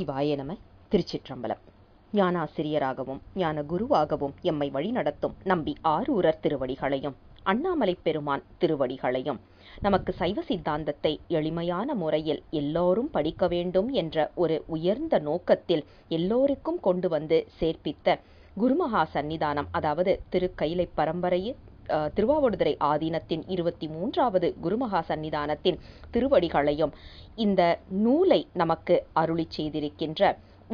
நமச்சிவாய நம திருச்சிற்றம்பலம் ஞானாசிரியராகவும் ஞான குருவாகவும் எம்மை வழிநடத்தும் நம்பி ஆரூரர் திருவடிகளையும் அண்ணாமலை பெருமான் திருவடிகளையும் நமக்கு சைவ சித்தாந்தத்தை எளிமையான முறையில் எல்லோரும் படிக்க வேண்டும் என்ற ஒரு உயர்ந்த நோக்கத்தில் எல்லோருக்கும் கொண்டு வந்து சேர்ப்பித்த குருமகா சன்னிதானம் அதாவது திருக்கைலை பரம்பரையில் திருவாவடுதுறை ஆதீனத்தின் இருபத்தி மூன்றாவது குருமகா சன்னிதானத்தின் திருவடிகளையும் இந்த நூலை நமக்கு அருளி செய்திருக்கின்ற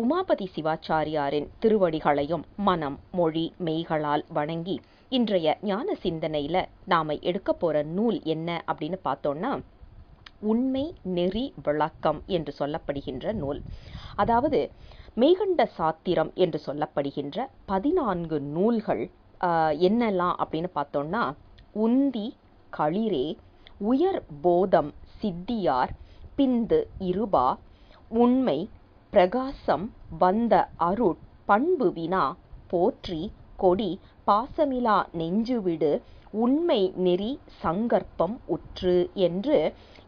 உமாபதி சிவாச்சாரியாரின் திருவடிகளையும் மனம் மொழி மெய்களால் வணங்கி இன்றைய ஞான சிந்தனையில் நாம எடுக்க போற நூல் என்ன அப்படின்னு பார்த்தோம்னா உண்மை நெறி விளக்கம் என்று சொல்லப்படுகின்ற நூல் அதாவது மெய்கண்ட சாத்திரம் என்று சொல்லப்படுகின்ற பதினான்கு நூல்கள் என்னெல்லாம் அப்படின்னு பார்த்தோம்னா உந்தி களிரே உயர் போதம் சித்தியார் பிந்து இருபா உண்மை பிரகாசம் வந்த அருட் பண்பு வினா போற்றி கொடி பாசமிலா நெஞ்சுவிடு உண்மை நெறி சங்கற்பம் உற்று என்று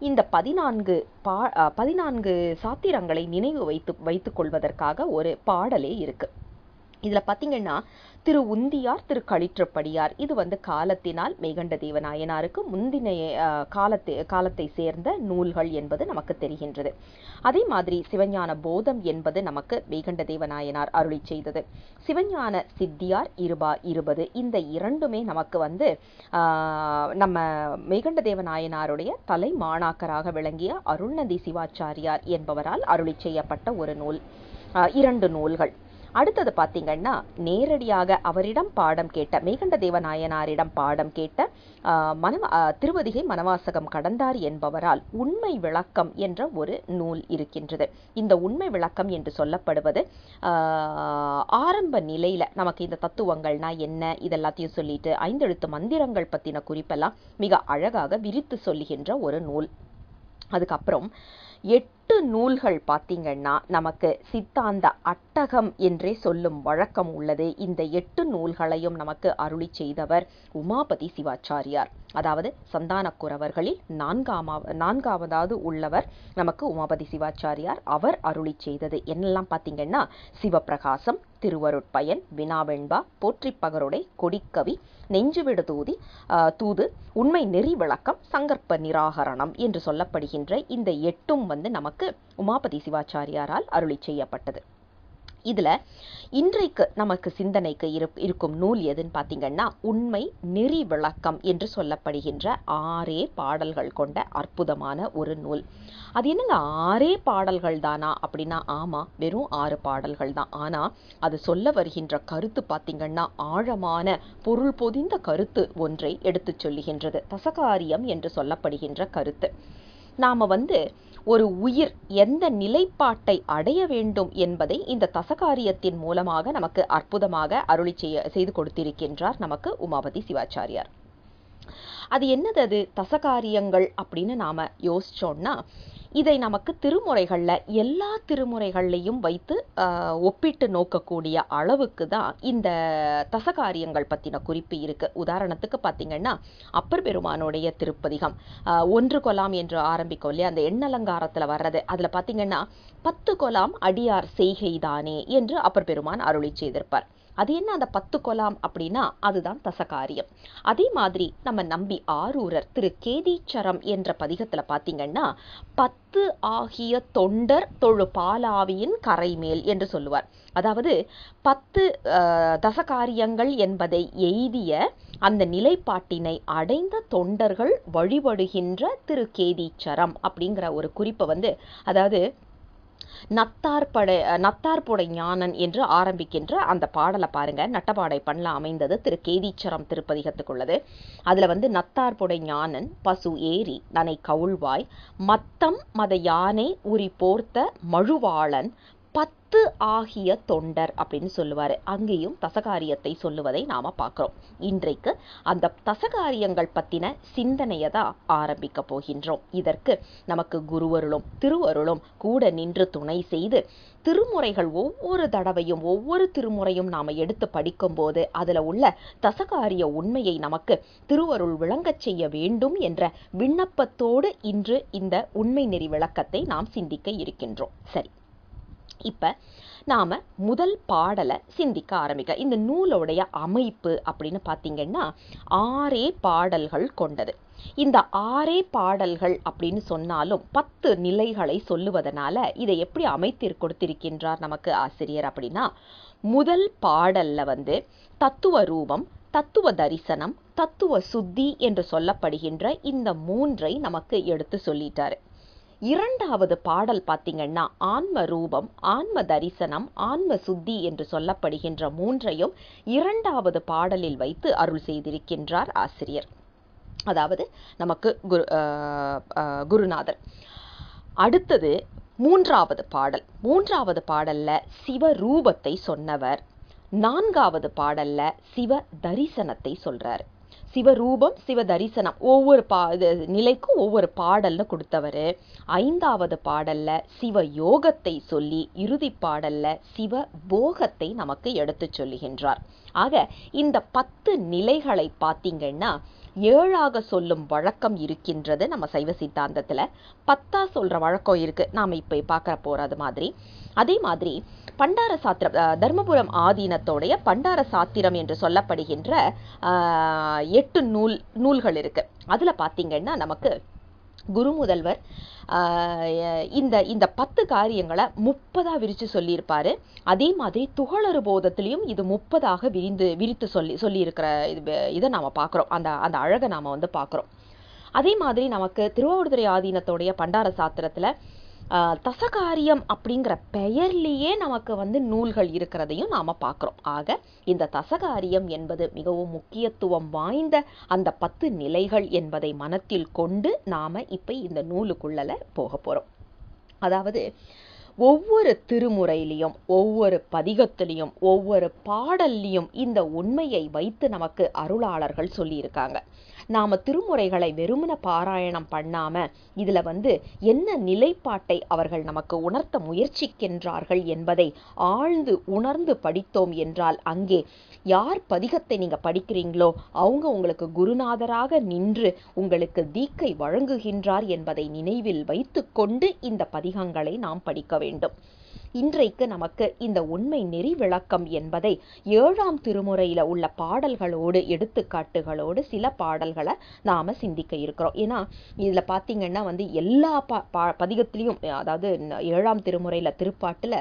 இந்த பதினான்கு பா பதினான்கு சாத்திரங்களை நினைவு வைத்து வைத்துக் கொள்வதற்காக ஒரு பாடலே இருக்கு இதில் பார்த்தீங்கன்னா திரு உந்தியார் திரு களிற்றப்படியார் இது வந்து காலத்தினால் மேகண்ட தேவநாயனாருக்கு முந்தினைய காலத்தை காலத்தை சேர்ந்த நூல்கள் என்பது நமக்கு தெரிகின்றது அதே மாதிரி சிவஞான போதம் என்பது நமக்கு மேகண்ட தேவநாயனார் அருளி செய்தது சிவஞான சித்தியார் இருபா இருபது இந்த இரண்டுமே நமக்கு வந்து நம்ம மேகண்ட தேவநாயனாருடைய தலை மாணாக்கராக விளங்கிய அருள்நதி சிவாச்சாரியார் என்பவரால் அருளி செய்யப்பட்ட ஒரு நூல் இரண்டு நூல்கள் அடுத்தது பார்த்தீங்கன்னா நேரடியாக அவரிடம் பாடம் கேட்ட மேகண்ட தேவநாயனாரிடம் பாடம் கேட்ட மன திருவதிகை மனவாசகம் கடந்தார் என்பவரால் உண்மை விளக்கம் என்ற ஒரு நூல் இருக்கின்றது இந்த உண்மை விளக்கம் என்று சொல்லப்படுவது ஆரம்ப நிலையில் நமக்கு இந்த தத்துவங்கள்னா என்ன இதெல்லாத்தையும் சொல்லிட்டு ஐந்தெழுத்து மந்திரங்கள் பற்றின குறிப்பெல்லாம் மிக அழகாக விரித்து சொல்லுகின்ற ஒரு நூல் அதுக்கப்புறம் எட்டு நூல்கள் பார்த்திங்கன்னா நமக்கு சித்தாந்த அட்டகம் என்றே சொல்லும் வழக்கம் உள்ளது இந்த எட்டு நூல்களையும் நமக்கு அருளி செய்தவர் உமாபதி சிவாச்சாரியார் அதாவது குறவர்களில் நான்காமா நான்காவதாவது உள்ளவர் நமக்கு உமாபதி சிவாச்சாரியார் அவர் அருளி செய்தது என்னெல்லாம் பார்த்திங்கன்னா சிவப்பிரகாசம் திருவருட்பயன் வினாவெண்பா போற்றி பகருடை கொடிக்கவி நெஞ்சுவிடு தூதி தூது உண்மை நெறி விளக்கம் சங்கற்ப நிராகரணம் என்று சொல்லப்படுகின்ற இந்த எட்டும் வந்து நமக்கு உமாபதி சிவாச்சாரியாரால் அருளி செய்யப்பட்டது இதில் இன்றைக்கு நமக்கு சிந்தனைக்கு இரு இருக்கும் நூல் எதுன்னு பார்த்தீங்கன்னா உண்மை நெறி விளக்கம் என்று சொல்லப்படுகின்ற ஆறே பாடல்கள் கொண்ட அற்புதமான ஒரு நூல் அது என்னங்க ஆறே பாடல்கள் தானா அப்படின்னா ஆமாம் வெறும் ஆறு பாடல்கள் தான் ஆனால் அது சொல்ல வருகின்ற கருத்து பார்த்தீங்கன்னா ஆழமான பொருள் பொதிந்த கருத்து ஒன்றை எடுத்துச் சொல்லுகின்றது தசகாரியம் என்று சொல்லப்படுகின்ற கருத்து நாம் வந்து ஒரு உயிர் எந்த நிலைப்பாட்டை அடைய வேண்டும் என்பதை இந்த தசகாரியத்தின் மூலமாக நமக்கு அற்புதமாக அருளி செய்து கொடுத்திருக்கின்றார் நமக்கு உமாபதி சிவாச்சாரியார் அது என்னது அது தசகாரியங்கள் அப்படின்னு நாம யோசிச்சோம்னா இதை நமக்கு திருமுறைகளில் எல்லா திருமுறைகள்லையும் வைத்து ஒப்பிட்டு நோக்கக்கூடிய அளவுக்கு தான் இந்த தசகாரியங்கள் பற்றின குறிப்பு இருக்குது உதாரணத்துக்கு பார்த்திங்கன்னா அப்பர் பெருமானுடைய திருப்பதிகம் ஒன்று கொலாம் என்று ஆரம்பிக்கும் இல்லையா அந்த எண்ணலங்காரத்தில் வர்றது அதில் பார்த்திங்கன்னா பத்து கொலாம் அடியார் செய்கைதானே என்று அப்பர் பெருமான் அருளி செய்திருப்பார் அது என்ன அந்த பத்து கொலாம் அப்படின்னா அதுதான் தசகாரியம் அதே மாதிரி நம்ம நம்பி ஆரூரர் திரு கேதீச்சரம் என்ற பதிகத்தில் பார்த்தீங்கன்னா பத்து ஆகிய தொண்டர் தொழு பாலாவியின் கரைமேல் என்று சொல்லுவார் அதாவது பத்து தசகாரியங்கள் என்பதை எய்திய அந்த நிலைப்பாட்டினை அடைந்த தொண்டர்கள் வழிபடுகின்ற திரு கேதீச்சரம் அப்படிங்கிற ஒரு குறிப்பை வந்து அதாவது நத்தார் நத்தார்புடை ஞானன் என்று ஆரம்பிக்கின்ற அந்த பாடலை பாருங்க நட்டபாடை பண்ணல அமைந்தது திரு கேதீச்சரம் திருப்பதிகத்துக்குள்ளது அதில் வந்து நத்தார்புடை ஞானன் பசு ஏரி நனை கவுள்வாய் மத்தம் மத யானை உரி போர்த்த மழுவாளன் பத்து ஆகிய தொண்டர் அப்படின்னு சொல்லுவார் அங்கேயும் தசகாரியத்தை சொல்லுவதை நாம் பார்க்குறோம் இன்றைக்கு அந்த தசகாரியங்கள் பற்றின சிந்தனையை தான் ஆரம்பிக்க போகின்றோம் இதற்கு நமக்கு குருவருளும் திருவருளும் கூட நின்று துணை செய்து திருமுறைகள் ஒவ்வொரு தடவையும் ஒவ்வொரு திருமுறையும் நாம் எடுத்து படிக்கும்போது அதில் உள்ள தசகாரிய உண்மையை நமக்கு திருவருள் விளங்கச் செய்ய வேண்டும் என்ற விண்ணப்பத்தோடு இன்று இந்த உண்மை நெறி விளக்கத்தை நாம் சிந்திக்க இருக்கின்றோம் சரி இப்போ நாம் முதல் பாடலை சிந்திக்க ஆரம்பிக்க இந்த நூலோடைய அமைப்பு அப்படின்னு பார்த்தீங்கன்னா ஆறே பாடல்கள் கொண்டது இந்த ஆறே பாடல்கள் அப்படின்னு சொன்னாலும் பத்து நிலைகளை சொல்லுவதனால இதை எப்படி அமைத்து கொடுத்திருக்கின்றார் நமக்கு ஆசிரியர் அப்படின்னா முதல் பாடலில் வந்து தத்துவ ரூபம் தத்துவ தரிசனம் தத்துவ சுத்தி என்று சொல்லப்படுகின்ற இந்த மூன்றை நமக்கு எடுத்து சொல்லிட்டாரு இரண்டாவது பாடல் பார்த்தீங்கன்னா ஆன்ம ரூபம் ஆன்ம தரிசனம் ஆன்ம சுத்தி என்று சொல்லப்படுகின்ற மூன்றையும் இரண்டாவது பாடலில் வைத்து அருள் செய்திருக்கின்றார் ஆசிரியர் அதாவது நமக்கு குரு குருநாதர் அடுத்தது மூன்றாவது பாடல் மூன்றாவது பாடல்ல சிவரூபத்தை சொன்னவர் நான்காவது பாடல்ல சிவ தரிசனத்தை சொல்றாரு சிவரூபம் சிவதரிசனம் ஒவ்வொரு பா இது நிலைக்கும் ஒவ்வொரு பாடல்னு கொடுத்தவர் ஐந்தாவது பாடலில் சிவ யோகத்தை சொல்லி இறுதி பாடலில் சிவ போகத்தை நமக்கு எடுத்து சொல்லுகின்றார் ஆக இந்த பத்து நிலைகளை பார்த்தீங்கன்னா ஏழாக சொல்லும் வழக்கம் இருக்கின்றது நம்ம சைவ சித்தாந்தத்தில் பத்தா சொல்கிற வழக்கம் இருக்குது நாம் இப்போ பார்க்க போகிறது மாதிரி அதே மாதிரி பண்டார சாத்திரம் தர்மபுரம் ஆதீனத்தோடைய பண்டார சாத்திரம் என்று சொல்லப்படுகின்ற எட்டு நூல் நூல்கள் இருக்குது அதில் பார்த்திங்கன்னா நமக்கு குருமுதல்வர் இந்த இந்த பத்து காரியங்களை முப்பதாக விரித்து சொல்லியிருப்பார் அதே மாதிரி துகளறு போதத்துலேயும் இது முப்பதாக விரிந்து விரித்து சொல்லி சொல்லியிருக்கிற இது இதை நாம் பார்க்குறோம் அந்த அந்த அழகை நாம் வந்து பார்க்குறோம் அதே மாதிரி நமக்கு திருவாவூர்துறை ஆதீனத்தோடைய பண்டார சாத்திரத்தில் தசகாரியம் அப்படிங்கிற பெயர்லேயே நமக்கு வந்து நூல்கள் இருக்கிறதையும் நாம் பார்க்குறோம் ஆக இந்த தசகாரியம் என்பது மிகவும் முக்கியத்துவம் வாய்ந்த அந்த பத்து நிலைகள் என்பதை மனத்தில் கொண்டு நாம் இப்போ இந்த நூலுக்குள்ளல போக போகிறோம் அதாவது ஒவ்வொரு திருமுறையிலையும் ஒவ்வொரு பதிகத்திலையும் ஒவ்வொரு பாடல்லையும் இந்த உண்மையை வைத்து நமக்கு அருளாளர்கள் சொல்லியிருக்காங்க நாம் திருமுறைகளை வெறுமன பாராயணம் பண்ணாமல் இதில் வந்து என்ன நிலைப்பாட்டை அவர்கள் நமக்கு உணர்த்த முயற்சிக்கின்றார்கள் என்பதை ஆழ்ந்து உணர்ந்து படித்தோம் என்றால் அங்கே யார் பதிகத்தை நீங்கள் படிக்கிறீங்களோ அவங்க உங்களுக்கு குருநாதராக நின்று உங்களுக்கு தீக்கை வழங்குகின்றார் என்பதை நினைவில் வைத்துக்கொண்டு இந்த பதிகங்களை நாம் படிக்க வேண்டும் இன்றைக்கு நமக்கு இந்த உண்மை நெறி விளக்கம் என்பதை ஏழாம் திருமுறையில் உள்ள பாடல்களோடு எடுத்துக்காட்டுகளோடு சில பாடல்களை நாம் சிந்திக்க இருக்கிறோம் ஏன்னா இதில் பார்த்திங்கன்னா வந்து எல்லா பா பா பதிகத்திலையும் அதாவது ஏழாம் திருமுறையில் திருப்பாட்டில்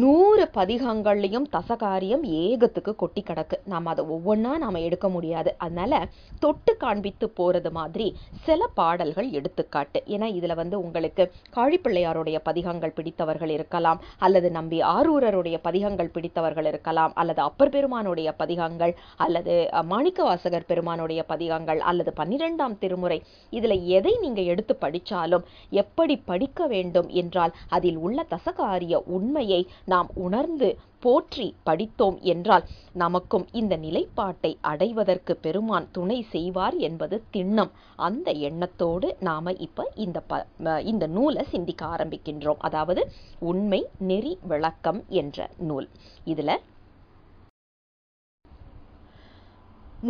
நூறு பதிகங்கள்லேயும் தசகாரியம் ஏகத்துக்கு கொட்டி கிடக்கு நாம் அதை ஒவ்வொன்றா நாம் எடுக்க முடியாது அதனால் தொட்டு காண்பித்து போகிறது மாதிரி சில பாடல்கள் எடுத்துக்காட்டு ஏன்னா இதில் வந்து உங்களுக்கு காழிப்பிள்ளையாருடைய பதிகங்கள் பிடித்தவர்கள் இருக்கலாம் அல்லது நம்பி ஆரூரருடைய பதிகங்கள் பிடித்தவர்கள் இருக்கலாம் அல்லது அப்பர் பெருமானுடைய பதிகங்கள் அல்லது மாணிக்கவாசகர் பெருமானுடைய பதிகங்கள் அல்லது பன்னிரெண்டாம் திருமுறை இதில் எதை நீங்கள் எடுத்து படித்தாலும் எப்படி படிக்க வேண்டும் என்றால் அதில் உள்ள தசகாரிய உண்மையை நாம் உணர்ந்து போற்றி படித்தோம் என்றால் நமக்கும் இந்த நிலைப்பாட்டை அடைவதற்கு பெருமான் துணை செய்வார் என்பது திண்ணம் அந்த எண்ணத்தோடு நாம் இப்போ இந்த ப இந்த நூலை சிந்திக்க ஆரம்பிக்கின்றோம் அதாவது உண்மை நெறி விளக்கம் என்ற நூல் இதில்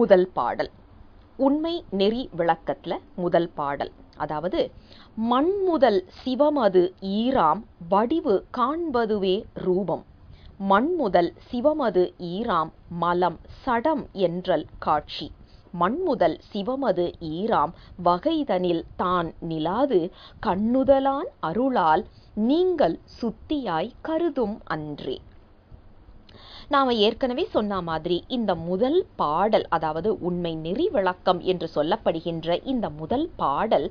முதல் பாடல் உண்மை நெறி விளக்கத்தில் முதல் பாடல் அதாவது மண்முதல் சிவமது ஈராம் வடிவு காண்பதுவே ரூபம் மண்முதல் சிவமது ஈராம் மலம் சடம் என்றல் காட்சி மண்முதல் சிவமது ஈராம் வகைதனில் தான் நிலாது கண்ணுதலான் அருளால் நீங்கள் சுத்தியாய் கருதும் அன்றே நாம் ஏற்கனவே சொன்ன மாதிரி இந்த முதல் பாடல் அதாவது உண்மை நெறி விளக்கம் என்று சொல்லப்படுகின்ற இந்த முதல் பாடல்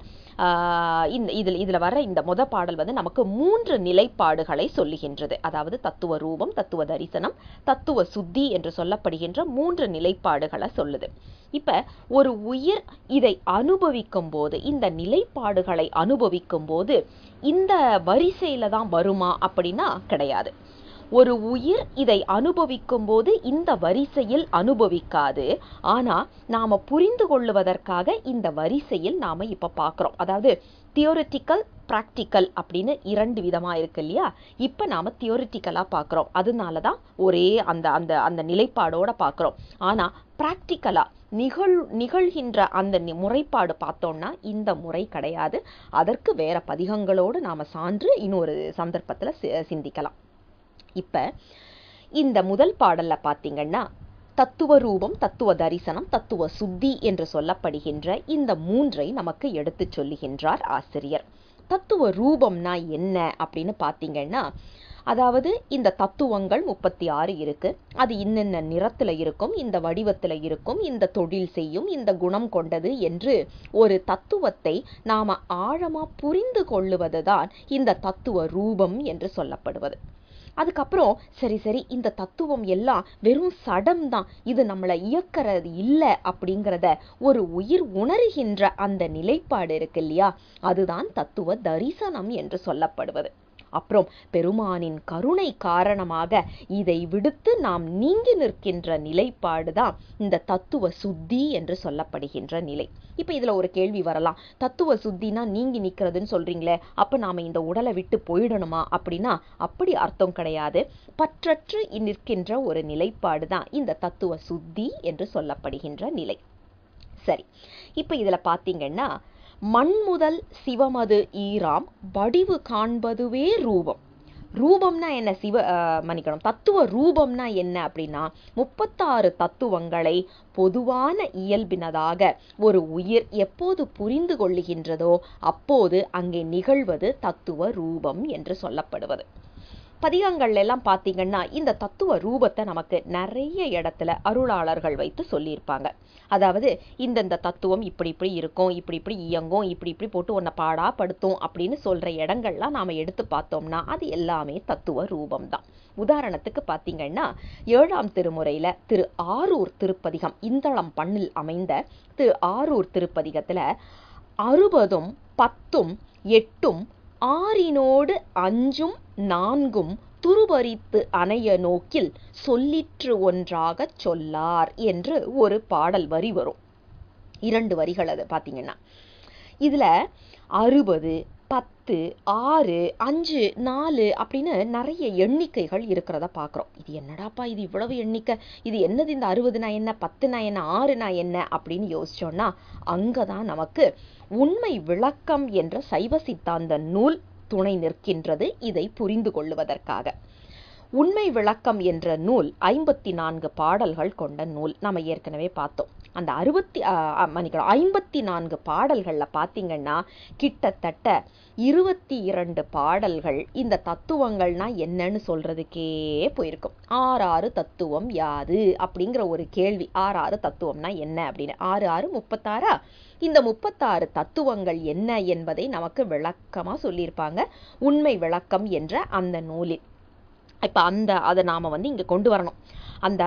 இந்த இதில் இதில் வர இந்த முத பாடல் வந்து நமக்கு மூன்று நிலைப்பாடுகளை சொல்லுகின்றது அதாவது தத்துவ ரூபம் தத்துவ தரிசனம் தத்துவ சுத்தி என்று சொல்லப்படுகின்ற மூன்று நிலைப்பாடுகளை சொல்லுது இப்போ ஒரு உயிர் இதை அனுபவிக்கும் போது இந்த நிலைப்பாடுகளை அனுபவிக்கும் போது இந்த வரிசையில் தான் வருமா அப்படின்னா கிடையாது ஒரு உயிர் இதை அனுபவிக்கும் போது இந்த வரிசையில் அனுபவிக்காது ஆனால் நாம் புரிந்து கொள்ளுவதற்காக இந்த வரிசையில் நாம் இப்போ பார்க்குறோம் அதாவது தியோரிட்டிக்கல் ப்ராக்டிக்கல் அப்படின்னு இரண்டு விதமாக இருக்கு இல்லையா இப்போ நாம் தியோரிட்டிக்கலாக பார்க்குறோம் அதனால தான் ஒரே அந்த அந்த அந்த நிலைப்பாடோடு பார்க்குறோம் ஆனால் ப்ராக்டிக்கலாக நிகழ் நிகழ்கின்ற அந்த முறைப்பாடு பார்த்தோம்னா இந்த முறை கிடையாது அதற்கு வேறு பதிகங்களோடு நாம் சான்று இன்னொரு சந்தர்ப்பத்தில் சிந்திக்கலாம் இப்போ இந்த முதல் பாடலில் பார்த்தீங்கன்னா தத்துவ ரூபம் தத்துவ தரிசனம் தத்துவ சுத்தி என்று சொல்லப்படுகின்ற இந்த மூன்றை நமக்கு எடுத்து சொல்லுகின்றார் ஆசிரியர் தத்துவ ரூபம்னா என்ன அப்படின்னு பார்த்தீங்கன்னா அதாவது இந்த தத்துவங்கள் முப்பத்தி ஆறு இருக்கு அது இன்னென்ன நிறத்தில் இருக்கும் இந்த வடிவத்தில் இருக்கும் இந்த தொழில் செய்யும் இந்த குணம் கொண்டது என்று ஒரு தத்துவத்தை நாம் ஆழமாக புரிந்து கொள்ளுவது தான் இந்த தத்துவ ரூபம் என்று சொல்லப்படுவது அதுக்கப்புறம் சரி சரி இந்த தத்துவம் எல்லாம் வெறும் சடம் தான் இது நம்மளை இயக்கிறது இல்லை அப்படிங்கிறத ஒரு உயிர் உணர்கின்ற அந்த நிலைப்பாடு இருக்கு இல்லையா அதுதான் தத்துவ தரிசனம் என்று சொல்லப்படுவது அப்புறம் பெருமானின் கருணை காரணமாக இதை விடுத்து நாம் நீங்கி நிற்கின்ற நிலைப்பாடுதான் இந்த தத்துவ சுத்தி என்று சொல்லப்படுகின்ற நிலை இப்போ இதில் ஒரு கேள்வி வரலாம் தத்துவ சுத்தினா நீங்கி நிற்கிறதுன்னு சொல்கிறீங்களே அப்போ நாம் இந்த உடலை விட்டு போயிடணுமா அப்படின்னா அப்படி அர்த்தம் கிடையாது பற்றற்று நிற்கின்ற ஒரு நிலைப்பாடு தான் இந்த தத்துவ சுத்தி என்று சொல்லப்படுகின்ற நிலை சரி இப்போ இதில் பார்த்தீங்கன்னா மண்முதல் சிவமது ஈராம் வடிவு காண்பதுவே ரூபம் ரூபம்னா என்ன சிவ மன்னிக்கணும் தத்துவ ரூபம்னா என்ன அப்படின்னா முப்பத்தாறு தத்துவங்களை பொதுவான இயல்பினதாக ஒரு உயிர் எப்போது புரிந்து கொள்ளுகின்றதோ அப்போது அங்கே நிகழ்வது தத்துவ ரூபம் என்று சொல்லப்படுவது பதிகங்கள் எல்லாம் பார்த்தீங்கன்னா இந்த தத்துவ ரூபத்தை நமக்கு நிறைய இடத்துல அருளாளர்கள் வைத்து சொல்லியிருப்பாங்க அதாவது இந்தந்த தத்துவம் இப்படி இப்படி இருக்கும் இப்படி இப்படி இயங்கும் இப்படி இப்படி போட்டு உன்னை பாடாப்படுத்தும் படுத்தும் அப்படின்னு சொல்கிற இடங்கள்லாம் நாம் எடுத்து பார்த்தோம்னா அது எல்லாமே தத்துவ ரூபம் தான் உதாரணத்துக்கு பார்த்தீங்கன்னா ஏழாம் திருமுறையில் திரு ஆரூர் திருப்பதிகம் இந்தளம் பண்ணில் அமைந்த திரு ஆரூர் திருப்பதிகத்தில் அறுபதும் பத்தும் எட்டும் ஆறினோடு அஞ்சும் நான்கும் துருபறித்து அணைய நோக்கில் சொல்லிற்று ஒன்றாகச் சொல்லார் என்று ஒரு பாடல் வரி வரும் இரண்டு வரிகள் அது பார்த்தீங்கன்னா இதில் அறுபது பத்து ஆறு அஞ்சு நாலு அப்படின்னு நிறைய எண்ணிக்கைகள் இருக்கிறத பார்க்குறோம் இது என்னடாப்பா இது இவ்வளவு எண்ணிக்கை இது என்னது இந்த அறுபது நான் என்ன நான் என்ன நான் என்ன அப்படின்னு யோசிச்சோன்னா அங்கே தான் நமக்கு உண்மை விளக்கம் என்ற சைவ சித்தாந்த நூல் துணை நிற்கின்றது இதை புரிந்து கொள்ளுவதற்காக உண்மை விளக்கம் என்ற நூல் ஐம்பத்தி நான்கு பாடல்கள் கொண்ட நூல் நம்ம ஏற்கனவே பார்த்தோம் அந்த அறுபத்தி மன்னிக்கணும் ஐம்பத்தி நான்கு பாடல்களில் பார்த்தீங்கன்னா கிட்டத்தட்ட இருபத்தி இரண்டு பாடல்கள் இந்த தத்துவங்கள்னா என்னன்னு சொல்கிறதுக்கே போயிருக்கும் ஆறு தத்துவம் யாது அப்படிங்கிற ஒரு கேள்வி ஆறு தத்துவம்னா என்ன அப்படின்னு ஆறு ஆறு முப்பத்தாறா இந்த முப்பத்தாறு தத்துவங்கள் என்ன என்பதை நமக்கு விளக்கமாக சொல்லியிருப்பாங்க உண்மை விளக்கம் என்ற அந்த நூலில் இப்போ அந்த அதை நாம் வந்து இங்கே கொண்டு வரணும் அந்த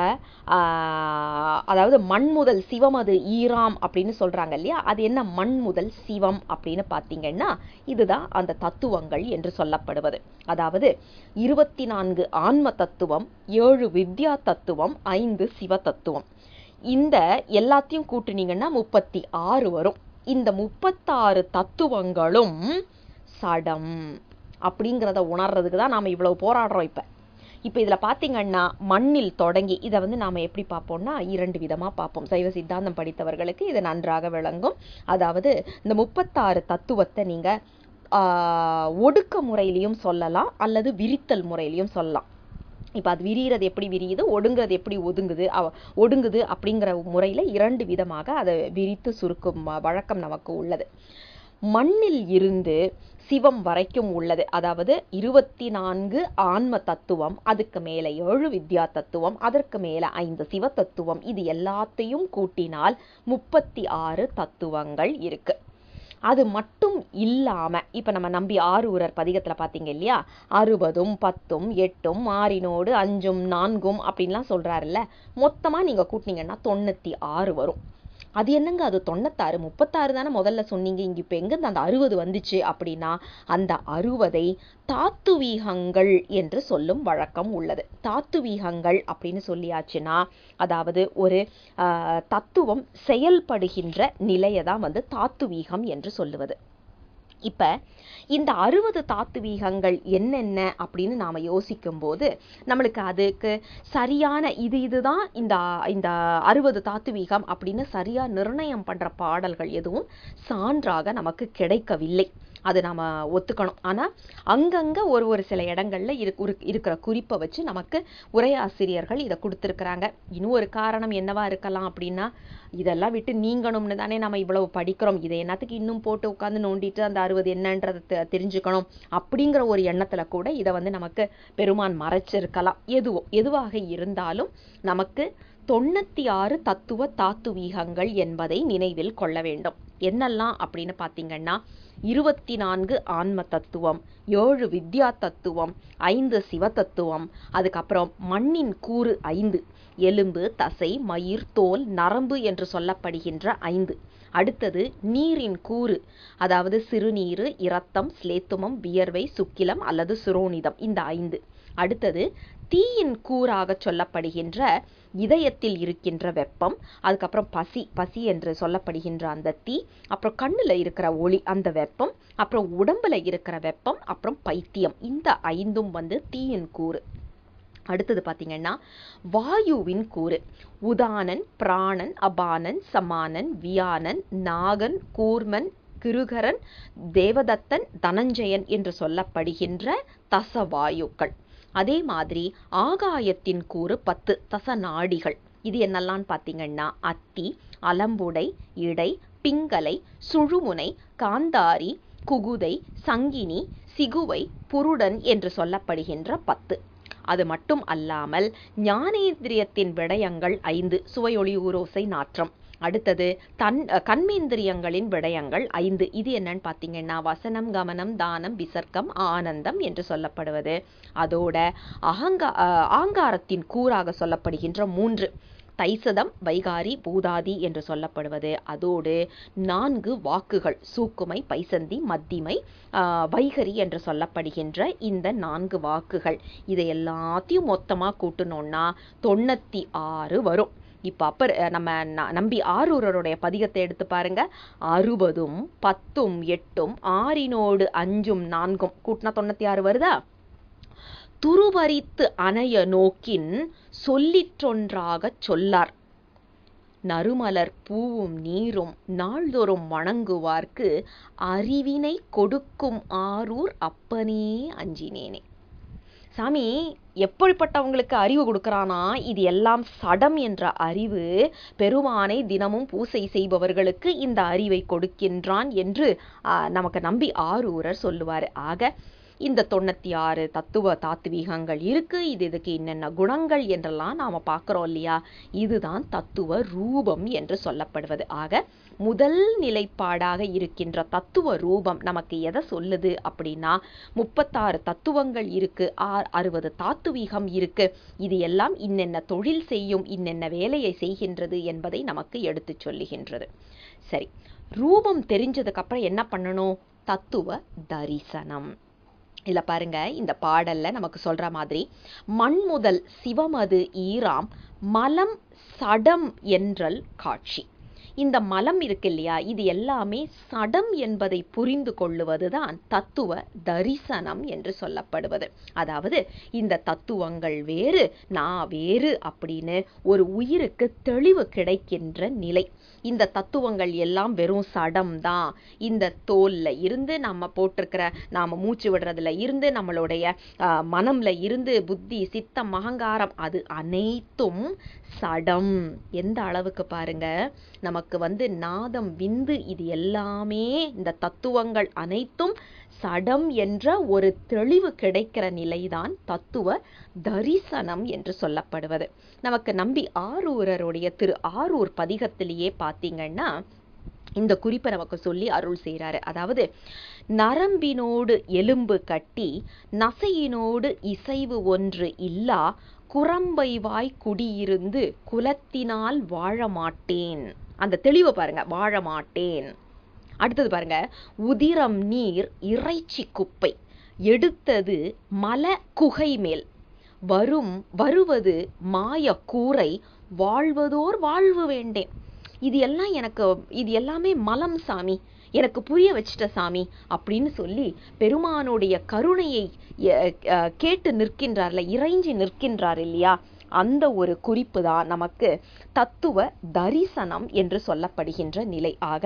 அதாவது மண் முதல் சிவம் அது ஈராம் அப்படின்னு சொல்கிறாங்க இல்லையா அது என்ன மண் முதல் சிவம் அப்படின்னு பார்த்தீங்கன்னா இதுதான் அந்த தத்துவங்கள் என்று சொல்லப்படுவது அதாவது இருபத்தி நான்கு ஆன்ம தத்துவம் ஏழு வித்யா தத்துவம் ஐந்து சிவ தத்துவம் இந்த எல்லாத்தையும் கூட்டினீங்கன்னா முப்பத்தி ஆறு வரும் இந்த முப்பத்தாறு தத்துவங்களும் சடம் அப்படிங்கிறத உணர்றதுக்கு தான் நாம் இவ்வளவு போராடுறோம் இப்போ இப்போ இதில் பார்த்தீங்கன்னா மண்ணில் தொடங்கி இதை வந்து நாம் எப்படி பார்ப்போம்னா இரண்டு விதமாக பார்ப்போம் சைவ சித்தாந்தம் படித்தவர்களுக்கு இது நன்றாக விளங்கும் அதாவது இந்த முப்பத்தாறு தத்துவத்தை நீங்கள் ஒடுக்க முறையிலையும் சொல்லலாம் அல்லது விரித்தல் முறையிலையும் சொல்லலாம் இப்போ அது விரிகிறது எப்படி விரியுது ஒடுங்கிறது எப்படி ஒதுங்குது ஒடுங்குது அப்படிங்கிற முறையில் இரண்டு விதமாக அதை விரித்து சுருக்கும் வழக்கம் நமக்கு உள்ளது மண்ணில் இருந்து சிவம் வரைக்கும் உள்ளது அதாவது இருபத்தி நான்கு ஆன்ம தத்துவம் அதுக்கு மேலே ஏழு வித்யா தத்துவம் அதற்கு மேலே ஐந்து சிவ தத்துவம் இது எல்லாத்தையும் கூட்டினால் முப்பத்தி ஆறு தத்துவங்கள் இருக்குது அது மட்டும் இல்லாமல் இப்போ நம்ம நம்பி ஆறு உரர் பதிகத்தில் பார்த்தீங்க இல்லையா அறுபதும் பத்தும் எட்டும் ஆறினோடு அஞ்சும் நான்கும் அப்படின்லாம் சொல்கிறாருல்ல மொத்தமாக நீங்கள் கூட்டினீங்கன்னா தொண்ணூற்றி ஆறு வரும் அது என்னங்க அது தொண்ணூத்தாறு முப்பத்தாறு தானே முதல்ல சொன்னீங்க இங்கே இப்போ எங்கேருந்து அந்த அறுபது வந்துச்சு அப்படின்னா அந்த அறுபதை தாத்துவீகங்கள் என்று சொல்லும் வழக்கம் உள்ளது தாத்துவீகங்கள் அப்படின்னு சொல்லியாச்சுன்னா அதாவது ஒரு தத்துவம் செயல்படுகின்ற நிலையை தான் வந்து தாத்துவீகம் என்று சொல்லுவது இப்போ இந்த அறுபது தாத்துவீகங்கள் என்னென்ன அப்படின்னு நாம் யோசிக்கும்போது நம்மளுக்கு அதுக்கு சரியான இது இதுதான் இந்த இந்த அறுபது தாத்துவீகம் அப்படின்னு சரியாக நிர்ணயம் பண்ணுற பாடல்கள் எதுவும் சான்றாக நமக்கு கிடைக்கவில்லை அது நாம் ஒத்துக்கணும் ஆனால் அங்கங்கே ஒரு ஒரு சில இடங்களில் இருக் இருக்கிற குறிப்பை வச்சு நமக்கு உரையாசிரியர்கள் இதை கொடுத்துருக்குறாங்க இன்னும் ஒரு காரணம் என்னவா இருக்கலாம் அப்படின்னா இதெல்லாம் விட்டு நீங்கணும்னு தானே நம்ம இவ்வளவு படிக்கிறோம் இதை என்னத்துக்கு இன்னும் போட்டு உட்காந்து நோண்டிட்டு அந்த அறுபது என்னன்றதை தெரிஞ்சுக்கணும் அப்படிங்கிற ஒரு எண்ணத்தில் கூட இதை வந்து நமக்கு பெருமான் மறைச்சிருக்கலாம் எதுவோ எதுவாக இருந்தாலும் நமக்கு தொண்ணூற்றி ஆறு தத்துவ தாத்துவீகங்கள் என்பதை நினைவில் கொள்ள வேண்டும் என்னெல்லாம் அப்படின்னு பார்த்தீங்கன்னா இருபத்தி நான்கு ஆன்ம தத்துவம் ஏழு வித்யா தத்துவம் ஐந்து சிவ தத்துவம் அதுக்கப்புறம் மண்ணின் கூறு ஐந்து எலும்பு தசை மயிர் தோல் நரம்பு என்று சொல்லப்படுகின்ற ஐந்து அடுத்தது நீரின் கூறு அதாவது சிறுநீர் இரத்தம் ஸ்லேத்துமம் வியர்வை சுக்கிலம் அல்லது சுரோனிதம் இந்த ஐந்து அடுத்தது தீயின் கூறாக சொல்லப்படுகின்ற இதயத்தில் இருக்கின்ற வெப்பம் அதுக்கப்புறம் பசி பசி என்று சொல்லப்படுகின்ற அந்த தீ அப்புறம் கண்ணில் இருக்கிற ஒளி அந்த வெப்பம் அப்புறம் உடம்புல இருக்கிற வெப்பம் அப்புறம் பைத்தியம் இந்த ஐந்தும் வந்து தீயின் கூறு அடுத்தது பார்த்தீங்கன்னா வாயுவின் கூறு உதானன் பிராணன் அபானன் சமானன் வியானன் நாகன் கூர்மன் கிருகரன் தேவதத்தன் தனஞ்சயன் என்று சொல்லப்படுகின்ற தசவாயுக்கள் அதே மாதிரி ஆகாயத்தின் கூறு பத்து தச நாடிகள் இது என்னெல்லாம் பார்த்தீங்கன்னா அத்தி அலம்புடை இடை பிங்கலை சுழுமுனை காந்தாரி குகுதை சங்கினி சிகுவை புருடன் என்று சொல்லப்படுகின்ற பத்து அது மட்டும் அல்லாமல் ஞானேந்திரியத்தின் விடயங்கள் ஐந்து சுவையொளி ஊரோசை நாற்றம் அடுத்தது தன் கண்மேந்திரியங்களின் விடயங்கள் ஐந்து இது என்னன்னு பார்த்தீங்கன்னா வசனம் கவனம் தானம் விசர்க்கம் ஆனந்தம் என்று சொல்லப்படுவது அதோட அகங்க ஆங்காரத்தின் கூறாக சொல்லப்படுகின்ற மூன்று தைசதம் வைகாரி பூதாதி என்று சொல்லப்படுவது அதோடு நான்கு வாக்குகள் சூக்குமை பைசந்தி மத்திமை வைகரி என்று சொல்லப்படுகின்ற இந்த நான்கு வாக்குகள் இதை எல்லாத்தையும் மொத்தமாக கூட்டணுன்னா தொண்ணூற்றி ஆறு வரும் இப்போ அப்பர் நம்ம நம்பி ஆரூரருடைய பதிகத்தை எடுத்து பாருங்க அறுபதும் பத்தும் எட்டும் ஆறினோடு அஞ்சும் நான்கும் கூட்டினா தொண்ணூற்றி ஆறு வருதா துருவரித்து அணைய நோக்கின் சொல்லிற்றொன்றாகச் சொல்லார் நறுமலர் பூவும் நீரும் நாள்தோறும் வணங்குவார்க்கு அறிவினை கொடுக்கும் ஆரூர் அப்பனே அஞ்சினேனே சாமி எப்படிப்பட்டவங்களுக்கு அறிவு கொடுக்குறானா இது எல்லாம் சடம் என்ற அறிவு பெருமானை தினமும் பூசை செய்பவர்களுக்கு இந்த அறிவை கொடுக்கின்றான் என்று நமக்கு நம்பி ஆரூரர் சொல்லுவார் ஆக இந்த தொண்ணூற்றி ஆறு தத்துவ தாத்வீகங்கள் இருக்குது இது இதுக்கு என்னென்ன குணங்கள் என்றெல்லாம் நாம் பார்க்குறோம் இல்லையா இதுதான் தத்துவ ரூபம் என்று சொல்லப்படுவது ஆக முதல் நிலைப்பாடாக இருக்கின்ற தத்துவ ரூபம் நமக்கு எதை சொல்லுது அப்படின்னா முப்பத்தாறு தத்துவங்கள் இருக்கு அறுபது தாத்துவீகம் இருக்கு இது எல்லாம் இன்னென்ன தொழில் செய்யும் இன்னென்ன வேலையை செய்கின்றது என்பதை நமக்கு எடுத்து சொல்லுகின்றது சரி ரூபம் தெரிஞ்சதுக்கப்புறம் என்ன பண்ணணும் தத்துவ தரிசனம் இல்லை பாருங்க இந்த பாடலில் நமக்கு சொல்கிற மாதிரி மண் முதல் சிவமது ஈராம் மலம் சடம் என்றல் காட்சி இந்த மலம் இருக்கு இல்லையா இது எல்லாமே சடம் என்பதை புரிந்து கொள்ளுவதுதான் தத்துவ தரிசனம் என்று சொல்லப்படுவது அதாவது இந்த தத்துவங்கள் வேறு நான் வேறு அப்படின்னு ஒரு உயிருக்கு தெளிவு கிடைக்கின்ற நிலை இந்த தத்துவங்கள் எல்லாம் வெறும் சடம் தான் இந்த தோல்ல இருந்து நம்ம போட்டிருக்கிற நாம் மூச்சு விடுறதுல இருந்து நம்மளுடைய மனம்ல இருந்து புத்தி சித்தம் அகங்காரம் அது அனைத்தும் சடம் எந்த அளவுக்கு பாருங்க நமக்கு வந்து நாதம் விந்து இது எல்லாமே இந்த தத்துவங்கள் அனைத்தும் சடம் என்ற ஒரு தெளிவு கிடைக்கிற நிலைதான் தத்துவ தரிசனம் என்று சொல்லப்படுவது நமக்கு நம்பி ஆரூரருடைய திரு ஆரூர் பதிகத்திலேயே பார்த்தீங்கன்னா இந்த குறிப்பை நமக்கு சொல்லி அருள் செய்கிறாரு அதாவது நரம்பினோடு எலும்பு கட்டி நசையினோடு இசைவு ஒன்று இல்லா குரம்பை வாய் குடியிருந்து குலத்தினால் வாழ மாட்டேன் அந்த தெளிவை பாருங்க வாழ மாட்டேன் அடுத்தது பாருங்க உதிரம் நீர் இறைச்சி குப்பை எடுத்தது மல குகை மேல் வரும் வருவது மாய கூரை வாழ்வதோர் வாழ்வு வேண்டேன் இது எல்லாம் எனக்கு இது எல்லாமே மலம் சாமி எனக்கு புரிய வச்சிட்ட சாமி அப்படின்னு சொல்லி பெருமானுடைய கருணையை கேட்டு நிற்கின்றார்ல இறைஞ்சி நிற்கின்றார் இல்லையா அந்த ஒரு குறிப்பு தான் நமக்கு தத்துவ தரிசனம் என்று சொல்லப்படுகின்ற நிலை ஆக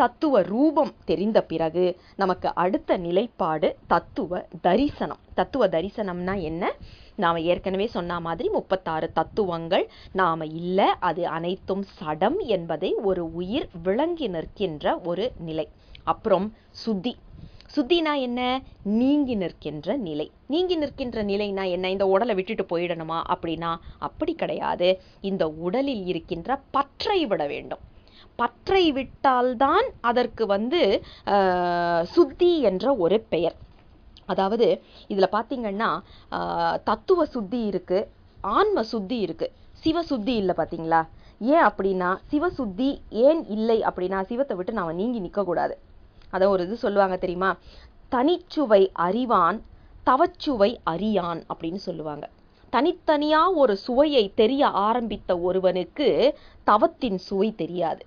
தத்துவ ரூபம் தெரிந்த பிறகு நமக்கு அடுத்த நிலைப்பாடு தத்துவ தரிசனம் தத்துவ தரிசனம்னா என்ன நாம் ஏற்கனவே சொன்ன மாதிரி முப்பத்தாறு தத்துவங்கள் நாம் இல்லை அது அனைத்தும் சடம் என்பதை ஒரு உயிர் விளங்கி நிற்கின்ற ஒரு நிலை அப்புறம் சுத்தி சுத்தினா என்ன நீங்கி நிற்கின்ற நிலை நீங்கி நிற்கின்ற நிலைனா என்ன இந்த உடலை விட்டுட்டு போயிடணுமா அப்படின்னா அப்படி கிடையாது இந்த உடலில் இருக்கின்ற பற்றை விட வேண்டும் பற்றை விட்டால்தான் அதற்கு வந்து சுத்தி என்ற ஒரு பெயர் அதாவது இதில் பார்த்தீங்கன்னா தத்துவ சுத்தி இருக்குது ஆன்ம சுத்தி இருக்குது சிவ சுத்தி இல்லை பார்த்தீங்களா ஏன் அப்படின்னா சிவ சுத்தி ஏன் இல்லை அப்படின்னா சிவத்தை விட்டு நாம் நீங்கி நிற்கக்கூடாது அதை ஒரு இது சொல்லுவாங்க தெரியுமா தனிச்சுவை அறிவான் தவச்சுவை அறியான் அப்படின்னு சொல்லுவாங்க தனித்தனியாக ஒரு சுவையை தெரிய ஆரம்பித்த ஒருவனுக்கு தவத்தின் சுவை தெரியாது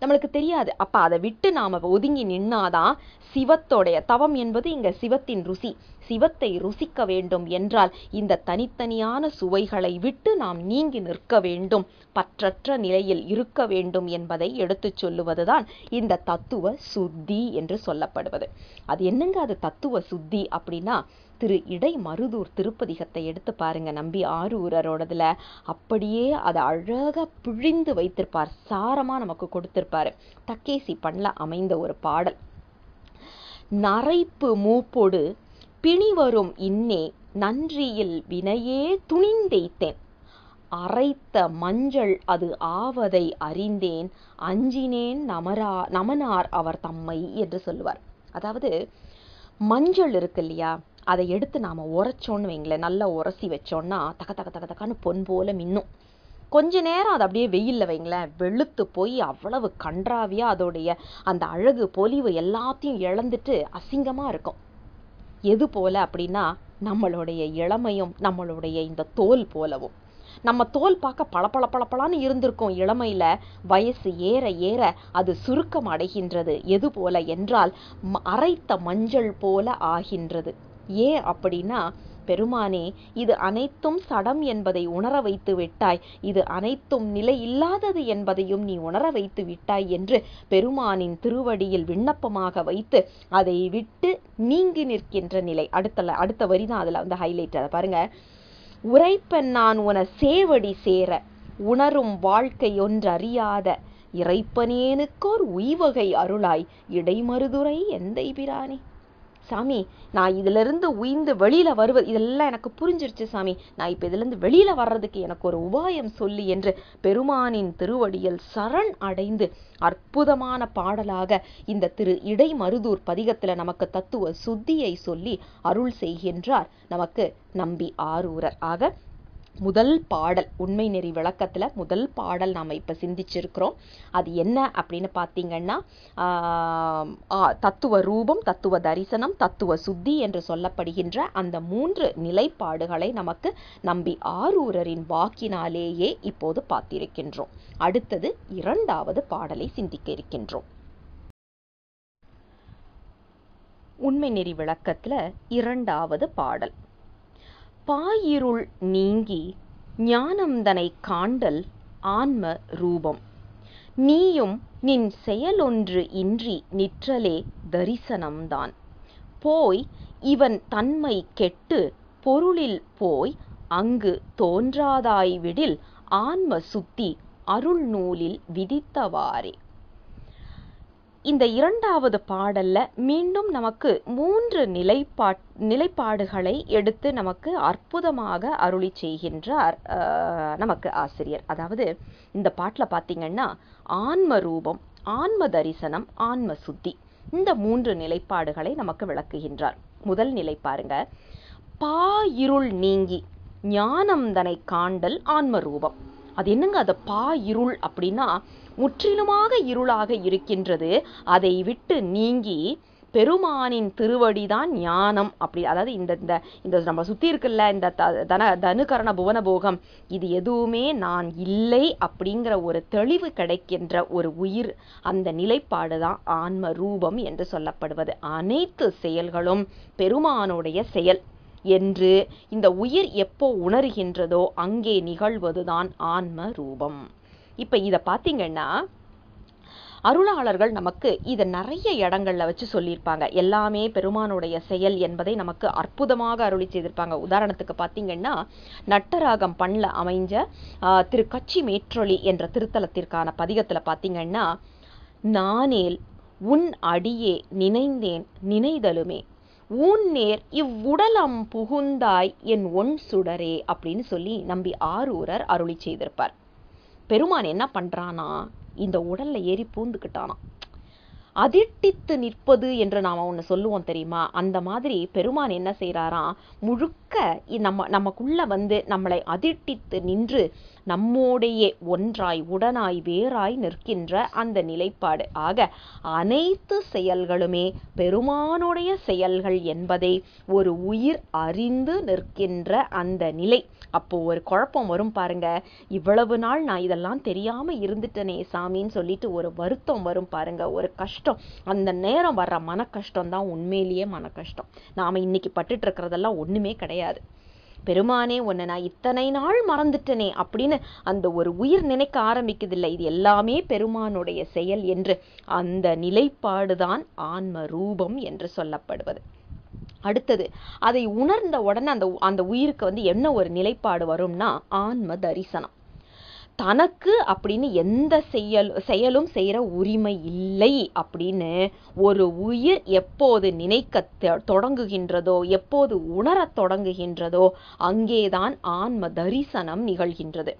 நம்மளுக்கு தெரியாது அப்போ அதை விட்டு நாம ஒதுங்கி நின்னாதான் சிவத்தோடைய தவம் என்பது இங்க சிவத்தின் ருசி சிவத்தை ருசிக்க வேண்டும் என்றால் இந்த தனித்தனியான சுவைகளை விட்டு நாம் நீங்கி நிற்க வேண்டும் பற்றற்ற நிலையில் இருக்க வேண்டும் என்பதை எடுத்துச் சொல்லுவதுதான் இந்த தத்துவ சுத்தி என்று சொல்லப்படுவது அது என்னங்க அது தத்துவ சுத்தி அப்படின்னா திரு இடை மருதூர் திருப்பதிகத்தை எடுத்து பாருங்க நம்பி ஆரூரரோடதுல அப்படியே அதை அழகாக பிழிந்து வைத்திருப்பார் சாரமாக நமக்கு கொடுத்திருப்பார் தக்கேசி பண்ணல அமைந்த ஒரு பாடல் நரைப்பு மூப்போடு பிணிவரும் இன்னே நன்றியில் வினையே துணிந்தேத்தேன் அரைத்த மஞ்சள் அது ஆவதை அறிந்தேன் அஞ்சினேன் நமரா நமனார் அவர் தம்மை என்று சொல்லுவார் அதாவது மஞ்சள் இருக்கு இல்லையா அதை எடுத்து நாம் உரைச்சோன்னு வைங்களேன் நல்லா உரசி வச்சோன்னா தக்க தக்க தக்க தக்கன்னு பொன் போல் மின்னும் கொஞ்ச நேரம் அதை அப்படியே வெயிலில் வைங்களேன் வெளுத்து போய் அவ்வளவு கன்றாவியாக அதோடைய அந்த அழகு பொலிவு எல்லாத்தையும் இழந்துட்டு அசிங்கமாக இருக்கும் எது போல் அப்படின்னா நம்மளுடைய இளமையும் நம்மளுடைய இந்த தோல் போலவும் நம்ம தோல் பார்க்க பளபள இருந்திருக்கும் இளமையில் வயசு ஏற ஏற அது சுருக்கம் அடைகின்றது எது போல என்றால் அரைத்த மஞ்சள் போல ஆகின்றது ஏன் அப்படின்னா பெருமானே இது அனைத்தும் சடம் என்பதை உணர வைத்து விட்டாய் இது அனைத்தும் நிலை இல்லாதது என்பதையும் நீ உணர வைத்து விட்டாய் என்று பெருமானின் திருவடியில் விண்ணப்பமாக வைத்து அதை விட்டு நீங்கி நிற்கின்ற நிலை அடுத்த அடுத்த வரி தான் அதில் வந்து ஹைலைட் அதை பாருங்க உரைப்பெண் நான் உன சேவடி சேர உணரும் வாழ்க்கை ஒன்றறியாத இறைப்பனேனுக்கோர் உய்வகை அருளாய் இடைமருதுரை எந்தை பிரானே சாமி நான் இதிலிருந்து உயிர்ந்து வெளியில் வருவது இதெல்லாம் எனக்கு புரிஞ்சிருச்சு சாமி நான் இப்போ இதிலிருந்து வெளியில் வர்றதுக்கு எனக்கு ஒரு உபாயம் சொல்லி என்று பெருமானின் திருவடியில் சரண் அடைந்து அற்புதமான பாடலாக இந்த திரு இடை மருதூர் பதிகத்தில் நமக்கு தத்துவ சுத்தியை சொல்லி அருள் செய்கின்றார் நமக்கு நம்பி ஆரூரர் ஆக முதல் பாடல் உண்மை நெறி விளக்கத்தில் முதல் பாடல் நாம் இப்போ சிந்திச்சிருக்கிறோம் அது என்ன அப்படின்னு பார்த்தீங்கன்னா தத்துவ ரூபம் தத்துவ தரிசனம் தத்துவ சுத்தி என்று சொல்லப்படுகின்ற அந்த மூன்று நிலைப்பாடுகளை நமக்கு நம்பி ஆரூரரின் வாக்கினாலேயே இப்போது பார்த்திருக்கின்றோம் அடுத்தது இரண்டாவது பாடலை சிந்திக்க இருக்கின்றோம் உண்மை நெறி விளக்கத்தில் இரண்டாவது பாடல் பாயிருள் நீங்கி ஞானம்தனை காண்டல் ஆன்ம ரூபம் நீயும் நின் செயலொன்று இன்றி நிற்றலே தரிசனம்தான் போய் இவன் தன்மை கெட்டு பொருளில் போய் அங்கு தோன்றாதாய்விடில் ஆன்ம சுத்தி அருள் நூலில் விதித்தவாறே இந்த இரண்டாவது பாடல்ல மீண்டும் நமக்கு மூன்று நிலைப்பாட் நிலைப்பாடுகளை எடுத்து நமக்கு அற்புதமாக அருளி செய்கின்றார் நமக்கு ஆசிரியர் அதாவது இந்த பாட்டில் பார்த்தீங்கன்னா ஆன்ம ரூபம் ஆன்ம தரிசனம் ஆன்ம சுத்தி இந்த மூன்று நிலைப்பாடுகளை நமக்கு விளக்குகின்றார் முதல் நிலை பாருங்க பா இருள் நீங்கி ஞானம் தனை காண்டல் ஆன்ம ரூபம் அது என்னங்க அது பா இருள் அப்படின்னா முற்றிலுமாக இருளாக இருக்கின்றது அதை விட்டு நீங்கி பெருமானின் திருவடிதான் ஞானம் அப்படி அதாவது இந்த இந்த இந்த நம்ம சுற்றி இருக்குல்ல இந்த த தன தனுகரண புவன போகம் இது எதுவுமே நான் இல்லை அப்படிங்கிற ஒரு தெளிவு கிடைக்கின்ற ஒரு உயிர் அந்த நிலைப்பாடு தான் ஆன்ம ரூபம் என்று சொல்லப்படுவது அனைத்து செயல்களும் பெருமானுடைய செயல் என்று இந்த உயிர் எப்போ உணர்கின்றதோ அங்கே நிகழ்வதுதான் ஆன்ம ரூபம் இப்போ இதை பார்த்தீங்கன்னா அருளாளர்கள் நமக்கு இதை நிறைய இடங்களில் வச்சு சொல்லியிருப்பாங்க எல்லாமே பெருமானுடைய செயல் என்பதை நமக்கு அற்புதமாக அருளி செய்திருப்பாங்க உதாரணத்துக்கு பார்த்தீங்கன்னா நட்டராகம் பண்ணில் அமைஞ்ச திரு கட்சி மேற்றொலி என்ற திருத்தலத்திற்கான பதிகத்தில் பார்த்தீங்கன்னா நானேல் உன் அடியே நினைந்தேன் நினைதலுமே உன் நேர் இவ்வுடலம் புகுந்தாய் என் ஒன் சுடரே அப்படின்னு சொல்லி நம்பி ஆரூரர் அருளி செய்திருப்பார் பெருமான் என்ன பண்ணுறானா இந்த உடலில் ஏறி பூந்துக்கிட்டானா அதிட்டித்து நிற்பது என்று நாம் ஒன்று சொல்லுவோம் தெரியுமா அந்த மாதிரி பெருமான் என்ன செய்கிறாராம் முழுக்க நம்ம நமக்குள்ளே வந்து நம்மளை அதிட்டித்து நின்று நம்மோடையே ஒன்றாய் உடனாய் வேறாய் நிற்கின்ற அந்த நிலைப்பாடு ஆக அனைத்து செயல்களுமே பெருமானுடைய செயல்கள் என்பதை ஒரு உயிர் அறிந்து நிற்கின்ற அந்த நிலை அப்போது ஒரு குழப்பம் வரும் பாருங்க இவ்வளவு நாள் நான் இதெல்லாம் தெரியாமல் இருந்துட்டேனே சாமின்னு சொல்லிட்டு ஒரு வருத்தம் வரும் பாருங்க ஒரு கஷ்டம் அந்த நேரம் வர்ற மன கஷ்டம் தான் உண்மையிலேயே மன கஷ்டம் நாம் இன்னைக்கு பட்டுட்டு இருக்கிறதெல்லாம் ஒன்றுமே கிடையாது பெருமானே உன்னை நான் இத்தனை நாள் மறந்துட்டனே அப்படின்னு அந்த ஒரு உயிர் நினைக்க இல்லை இது எல்லாமே பெருமானுடைய செயல் என்று அந்த நிலைப்பாடுதான் ஆன்ம ரூபம் என்று சொல்லப்படுவது அடுத்தது அதை உணர்ந்த உடனே அந்த அந்த உயிருக்கு வந்து என்ன ஒரு நிலைப்பாடு வரும்னா ஆன்ம தரிசனம் தனக்கு அப்படின்னு எந்த செயல் செயலும் செய்கிற உரிமை இல்லை அப்படின்னு ஒரு உயிர் எப்போது நினைக்க தொடங்குகின்றதோ எப்போது உணரத் தொடங்குகின்றதோ அங்கேதான் ஆன்ம தரிசனம் நிகழ்கின்றது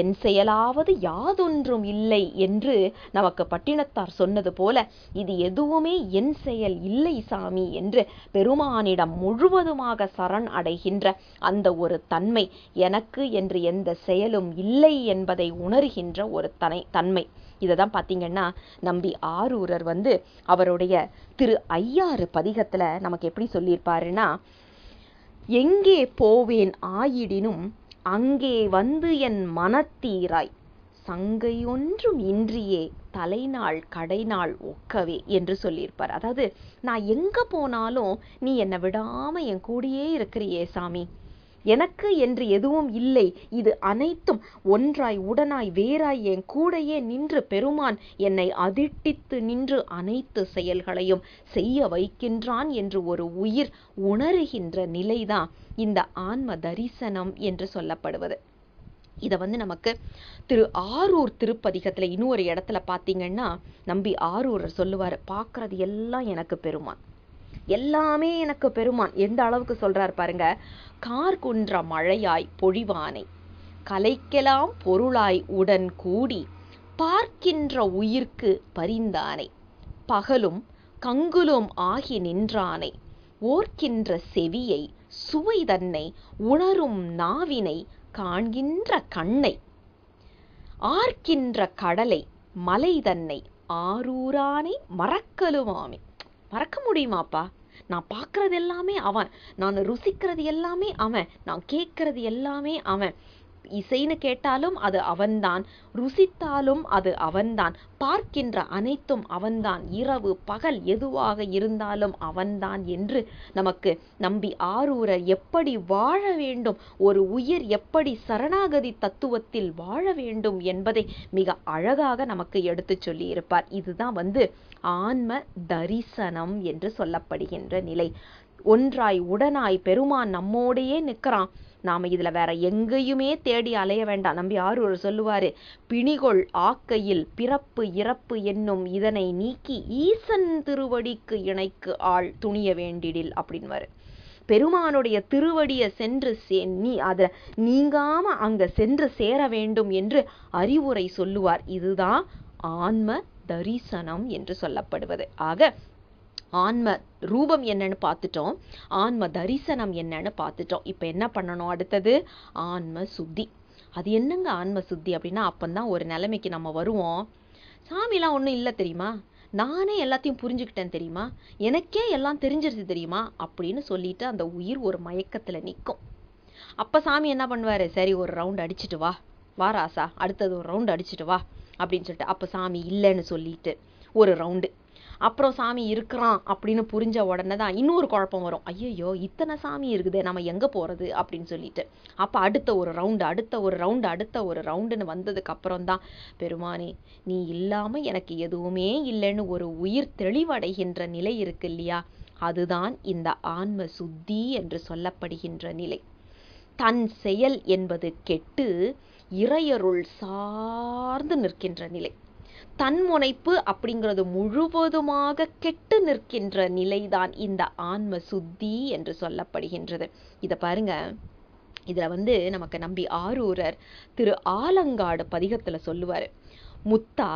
என் செயலாவது யாதொன்றும் இல்லை என்று நமக்கு பட்டினத்தார் சொன்னது போல இது எதுவுமே என் செயல் இல்லை சாமி என்று பெருமானிடம் முழுவதுமாக சரண் அடைகின்ற அந்த ஒரு தன்மை எனக்கு என்று எந்த செயலும் இல்லை என்பதை உணர்கின்ற ஒரு தனை தன்மை இதை தான் பார்த்தீங்கன்னா நம்பி ஆரூரர் வந்து அவருடைய திரு ஐயாறு பதிகத்தில் நமக்கு எப்படி சொல்லியிருப்பாருன்னா எங்கே போவேன் ஆயிடினும் அங்கே வந்து என் மனத்தீராய் சங்கை ஒன்றும் இன்றியே தலைநாள் கடைநாள் ஒக்கவே என்று சொல்லியிருப்பார் அதாவது நான் எங்கே போனாலும் நீ என்னை விடாமல் என் கூடியே இருக்கிறியே சாமி எனக்கு என்று எதுவும் இல்லை இது அனைத்தும் ஒன்றாய் உடனாய் வேறாய் என் கூடையே நின்று பெருமான் என்னை அதிட்டித்து நின்று அனைத்து செயல்களையும் செய்ய வைக்கின்றான் என்று ஒரு உயிர் உணருகின்ற நிலைதான் இந்த ஆன்ம தரிசனம் என்று சொல்லப்படுவது இதை வந்து நமக்கு திரு ஆரூர் திருப்பதிகத்தில் இன்னொரு இடத்துல பார்த்தீங்கன்னா நம்பி ஆரூரர் சொல்லுவார் பார்க்குறது எல்லாம் எனக்கு பெருமான் எல்லாமே எனக்கு பெருமான் எந்த அளவுக்கு சொல்றார் பாருங்க கார் குன்ற மழையாய் பொழிவானை கலைக்கெல்லாம் பொருளாய் உடன் கூடி பார்க்கின்ற உயிர்க்கு பரிந்தானை பகலும் கங்குலும் ஆகி நின்றானை ஓர்க்கின்ற செவியை சுவை தன்னை உணரும் நாவினை காண்கின்ற கண்ணை ஆர்க்கின்ற கடலை மலை தன்னை ஆரூரானை மறக்கலுமாமே மறக்க முடியுமாப்பா நான் பார்க்குறது எல்லாமே அவன் நான் ருசிக்கிறது எல்லாமே அவன் நான் கேட்குறது எல்லாமே அவன் இசைன்னு கேட்டாலும் அது அவன்தான் ருசித்தாலும் அது அவன்தான் பார்க்கின்ற அனைத்தும் அவன்தான் இரவு பகல் எதுவாக இருந்தாலும் அவன்தான் என்று நமக்கு நம்பி ஆரூரர் எப்படி வாழ வேண்டும் ஒரு உயிர் எப்படி சரணாகதி தத்துவத்தில் வாழ வேண்டும் என்பதை மிக அழகாக நமக்கு எடுத்து சொல்லியிருப்பார் இதுதான் வந்து ஆன்ம தரிசனம் என்று சொல்லப்படுகின்ற நிலை ஒன்றாய் உடனாய் பெருமான் நம்மோடையே நிற்கிறான் நாம் இதில் வேற எங்கேயுமே தேடி அலைய வேண்டாம் நம்பி ஒரு சொல்லுவார் பிணிகொள் ஆக்கையில் பிறப்பு இறப்பு என்னும் இதனை நீக்கி ஈசன் திருவடிக்கு இணைக்கு ஆள் துணிய வேண்டிடில் அப்படின்வாரு பெருமானுடைய திருவடியை சென்று சே நீ அத நீங்காம அங்க சென்று சேர வேண்டும் என்று அறிவுரை சொல்லுவார் இதுதான் ஆன்ம தரிசனம் என்று சொல்லப்படுவது ஆக ஆன்ம ரூபம் என்னன்னு பார்த்துட்டோம் ஆன்ம தரிசனம் என்னன்னு பார்த்துட்டோம் இப்போ என்ன பண்ணணும் அடுத்தது ஆன்ம சுத்தி அது என்னங்க ஆன்ம சுத்தி அப்படின்னா அப்பந்தான் ஒரு நிலைமைக்கு நம்ம வருவோம் சாமிலாம் ஒன்றும் இல்லை தெரியுமா நானே எல்லாத்தையும் புரிஞ்சுக்கிட்டேன் தெரியுமா எனக்கே எல்லாம் தெரிஞ்சிருச்சு தெரியுமா அப்படின்னு சொல்லிட்டு அந்த உயிர் ஒரு மயக்கத்தில் நிற்கும் அப்போ சாமி என்ன பண்ணுவார் சரி ஒரு ரவுண்ட் அடிச்சுட்டு வா வா ராசா அடுத்தது ஒரு ரவுண்ட் அடிச்சுட்டு வா அப்படின்னு சொல்லிட்டு அப்போ சாமி இல்லைன்னு சொல்லிட்டு ஒரு ரவுண்டு அப்புறம் சாமி இருக்கிறான் அப்படின்னு புரிஞ்ச உடனே தான் இன்னொரு குழப்பம் வரும் ஐயையோ இத்தனை சாமி இருக்குதே நம்ம எங்கே போகிறது அப்படின்னு சொல்லிட்டு அப்போ அடுத்த ஒரு ரவுண்டு அடுத்த ஒரு ரவுண்டு அடுத்த ஒரு ரவுண்டுன்னு வந்ததுக்கப்புறம் தான் பெருமானே நீ இல்லாமல் எனக்கு எதுவுமே இல்லைன்னு ஒரு உயிர் தெளிவடைகின்ற நிலை இருக்கு இல்லையா அதுதான் இந்த ஆன்ம சுத்தி என்று சொல்லப்படுகின்ற நிலை தன் செயல் என்பது கெட்டு இறையருள் சார்ந்து நிற்கின்ற நிலை தன்முனைப்பு அப்படிங்கிறது முழுவதுமாக கெட்டு நிற்கின்ற நிலைதான் இந்த ஆன்ம சுத்தி என்று சொல்லப்படுகின்றது இதை பாருங்க இதில் வந்து நமக்கு நம்பி ஆரூரர் திரு ஆலங்காடு பதிகத்தில் சொல்லுவார் முத்தா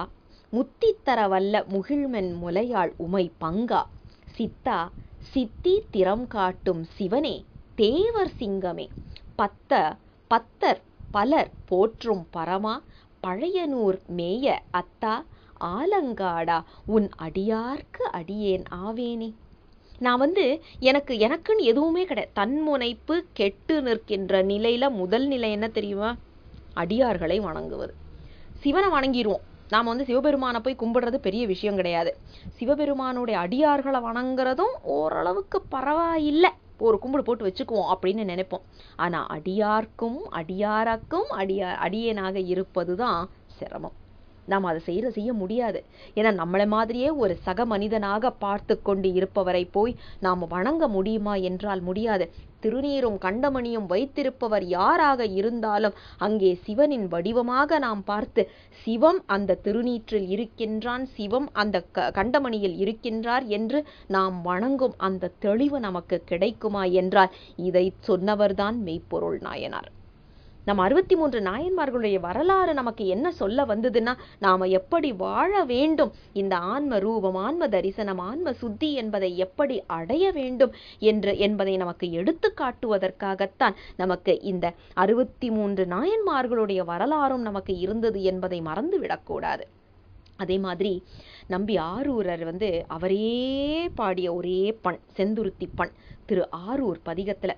முத்தித்தர வல்ல முகிழ்மன் முலையாள் உமை பங்கா சித்தா சித்தி திறம் காட்டும் சிவனே தேவர் சிங்கமே பத்த பத்தர் பலர் போற்றும் பரமா பழையனூர் மேய அத்தா ஆலங்காடா உன் அடியார்க்கு அடியேன் ஆவேனி நான் வந்து எனக்கு எனக்குன்னு எதுவுமே கிடையாது தன்முனைப்பு கெட்டு நிற்கின்ற நிலையில் முதல் நிலை என்ன தெரியுமா அடியார்களை வணங்குவது சிவனை வணங்கிடுவோம் நாம் வந்து சிவபெருமானை போய் கும்பிடுறது பெரிய விஷயம் கிடையாது சிவபெருமானுடைய அடியார்களை வணங்குறதும் ஓரளவுக்கு பரவாயில்லை ஒரு கும்பிடு போட்டு வச்சுக்குவோம் அப்படின்னு நினைப்போம் ஆனால் அடியார்க்கும் அடியாராக்கும் அடியா அடியனாக இருப்பது தான் சிரமம் நாம் அதை செய்கிற செய்ய முடியாது ஏன்னா நம்மளை மாதிரியே ஒரு சக மனிதனாக பார்த்து கொண்டு இருப்பவரை போய் நாம் வணங்க முடியுமா என்றால் முடியாது திருநீரும் கண்டமணியும் வைத்திருப்பவர் யாராக இருந்தாலும் அங்கே சிவனின் வடிவமாக நாம் பார்த்து சிவம் அந்த திருநீற்றில் இருக்கின்றான் சிவம் அந்த க கண்டமணியில் இருக்கின்றார் என்று நாம் வணங்கும் அந்த தெளிவு நமக்கு கிடைக்குமா என்றால் இதை சொன்னவர்தான் மெய்ப்பொருள் நாயனார் நம்ம அறுபத்தி மூன்று நாயன்மார்களுடைய வரலாறு நமக்கு என்ன சொல்ல வந்ததுன்னா நாம் எப்படி வாழ வேண்டும் இந்த ஆன்ம ரூபம் ஆன்ம தரிசனம் ஆன்ம சுத்தி என்பதை எப்படி அடைய வேண்டும் என்று என்பதை நமக்கு எடுத்து காட்டுவதற்காகத்தான் நமக்கு இந்த அறுபத்தி மூன்று நாயன்மார்களுடைய வரலாறும் நமக்கு இருந்தது என்பதை மறந்து விடக்கூடாது அதே மாதிரி நம்பி ஆரூரர் வந்து அவரே பாடிய ஒரே பண் செந்துருத்தி பண் திரு ஆரூர் பதிகத்தில்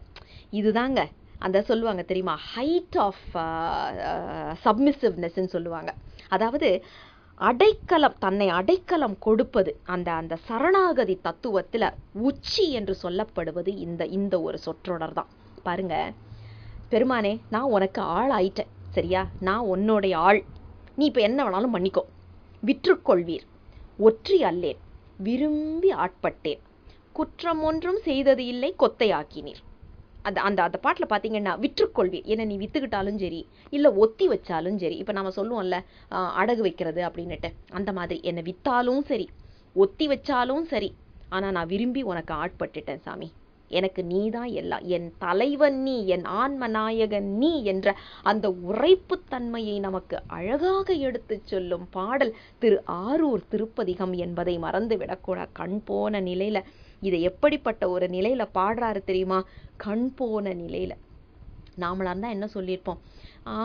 இதுதாங்க அந்த சொல்லுவாங்க தெரியுமா ஹைட் ஆஃப் சப்மிசிவ்னஸ்ன்னு சொல்லுவாங்க அதாவது அடைக்கலம் தன்னை அடைக்கலம் கொடுப்பது அந்த அந்த சரணாகதி தத்துவத்தில் உச்சி என்று சொல்லப்படுவது இந்த இந்த ஒரு சொற்றொடர் தான் பாருங்க பெருமானே நான் உனக்கு ஆள் ஆயிட்டேன் சரியா நான் உன்னுடைய ஆள் நீ இப்போ என்ன வேணாலும் பண்ணிக்கோ விற்றுக்கொள்வீர் ஒற்றி அல்லேன் விரும்பி ஆட்பட்டேன் குற்றம் ஒன்றும் செய்தது இல்லை கொத்தையாக்கினீர் அந்த அந்த அந்த பாட்டில் பார்த்தீங்கன்னா விற்றுக்கொள்வி ஏன்னா நீ விற்றுக்கிட்டாலும் சரி இல்லை ஒத்தி வச்சாலும் சரி இப்போ நம்ம சொல்லுவோம்ல அடகு வைக்கிறது அப்படின்னுட்டு அந்த மாதிரி என்னை விற்றாலும் சரி ஒத்தி வச்சாலும் சரி ஆனால் நான் விரும்பி உனக்கு ஆட்பட்டுட்டேன் சாமி எனக்கு நீ தான் எல்லாம் என் தலைவன் நீ என் ஆன்மநாயகன் நீ என்ற அந்த உரைப்பு தன்மையை நமக்கு அழகாக எடுத்து சொல்லும் பாடல் திரு ஆரூர் திருப்பதிகம் என்பதை மறந்துவிடக்கூடாது கண் போன நிலையில் இதை எப்படிப்பட்ட ஒரு நிலையில் பாடுறாரு தெரியுமா கண் போன நிலையில் நாமளாக இருந்தால் என்ன சொல்லியிருப்போம்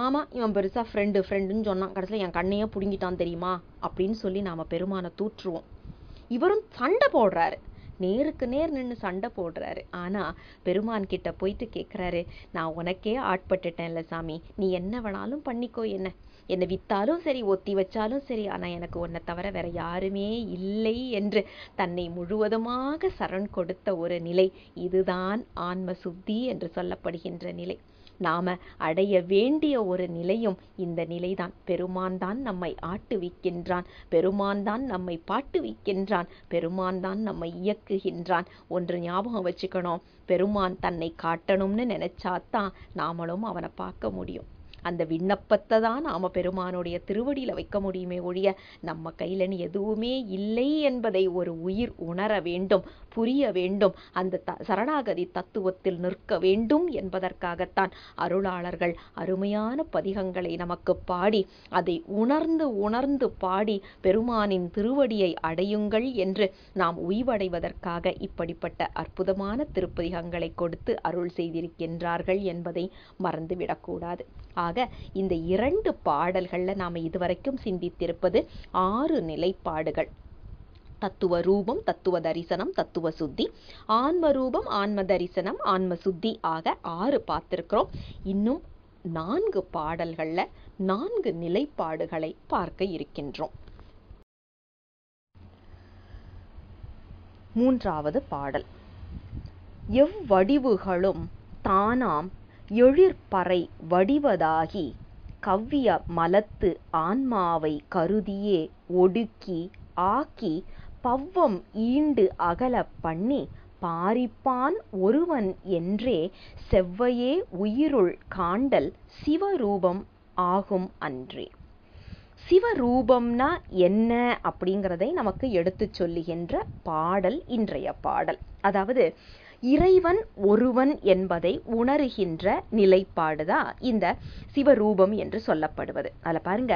ஆமாம் இவன் பெருசாக ஃப்ரெண்டு ஃப்ரெண்டுன்னு சொன்னான் கடைசியில் என் கண்ணையே பிடுங்கிட்டான் தெரியுமா அப்படின்னு சொல்லி நாம் பெருமானை தூற்றுவோம் இவரும் சண்டை போடுறாரு நேருக்கு நேர் நின்று சண்டை போடுறாரு ஆனால் பெருமான் கிட்ட போயிட்டு கேட்குறாரு நான் உனக்கே ஆட்பட்டுட்டேன்ல சாமி நீ என்ன வேணாலும் பண்ணிக்கோ என்ன என்னை விற்றாலும் சரி ஒத்தி வச்சாலும் சரி ஆனால் எனக்கு உன்னை தவிர வேற யாருமே இல்லை என்று தன்னை முழுவதுமாக சரண் கொடுத்த ஒரு நிலை இதுதான் ஆன்ம சுத்தி என்று சொல்லப்படுகின்ற நிலை நாம அடைய வேண்டிய ஒரு நிலையும் இந்த நிலைதான் பெருமான் தான் நம்மை ஆட்டுவிக்கின்றான் பெருமான் தான் நம்மை பாட்டுவிக்கின்றான் பெருமான் தான் நம்மை இயக்குகின்றான் ஒன்று ஞாபகம் வச்சுக்கணும் பெருமான் தன்னை காட்டணும்னு நினைச்சாத்தான் நாமளும் அவனை பார்க்க முடியும் அந்த விண்ணப்பத்தை தான் நாம் பெருமானுடைய திருவடியில் வைக்க முடியுமே ஒழிய நம்ம கையில் எதுவுமே இல்லை என்பதை ஒரு உயிர் உணர வேண்டும் புரிய வேண்டும் அந்த த சரணாகதி தத்துவத்தில் நிற்க வேண்டும் என்பதற்காகத்தான் அருளாளர்கள் அருமையான பதிகங்களை நமக்கு பாடி அதை உணர்ந்து உணர்ந்து பாடி பெருமானின் திருவடியை அடையுங்கள் என்று நாம் உய்வடைவதற்காக இப்படிப்பட்ட அற்புதமான திருப்பதிகங்களை கொடுத்து அருள் செய்திருக்கின்றார்கள் என்பதை மறந்துவிடக்கூடாது ஆக இந்த இரண்டு பாடல்களில் நாம் இதுவரைக்கும் சிந்தித்திருப்பது ஆறு நிலைப்பாடுகள் தத்துவ ரூபம் தத்துவ தரிசனம் தத்துவ சுத்தி ஆன்ம ரூபம் ஆன்ம தரிசனம் ஆன்ம சுத்தி ஆக ஆறு பார்த்துருக்குறோம் இன்னும் நான்கு பாடல்களில் நான்கு நிலைப்பாடுகளை பார்க்க இருக்கின்றோம் மூன்றாவது பாடல் எவ்வடிவுகளும் தானாம் எழிற்பறை வடிவதாகி கவ்விய மலத்து ஆன்மாவை கருதியே ஒடுக்கி ஆக்கி பவ்வம் ஈண்டு அகலப் பண்ணி பாரிப்பான் ஒருவன் என்றே செவ்வையே உயிருள் காண்டல் சிவரூபம் ஆகும் அன்றே சிவரூபம்னா என்ன அப்படிங்கிறதை நமக்கு எடுத்துச் சொல்லுகின்ற பாடல் இன்றைய பாடல் அதாவது இறைவன் ஒருவன் என்பதை உணர்கின்ற நிலைப்பாடுதான் இந்த சிவரூபம் என்று சொல்லப்படுவது அதில் பாருங்க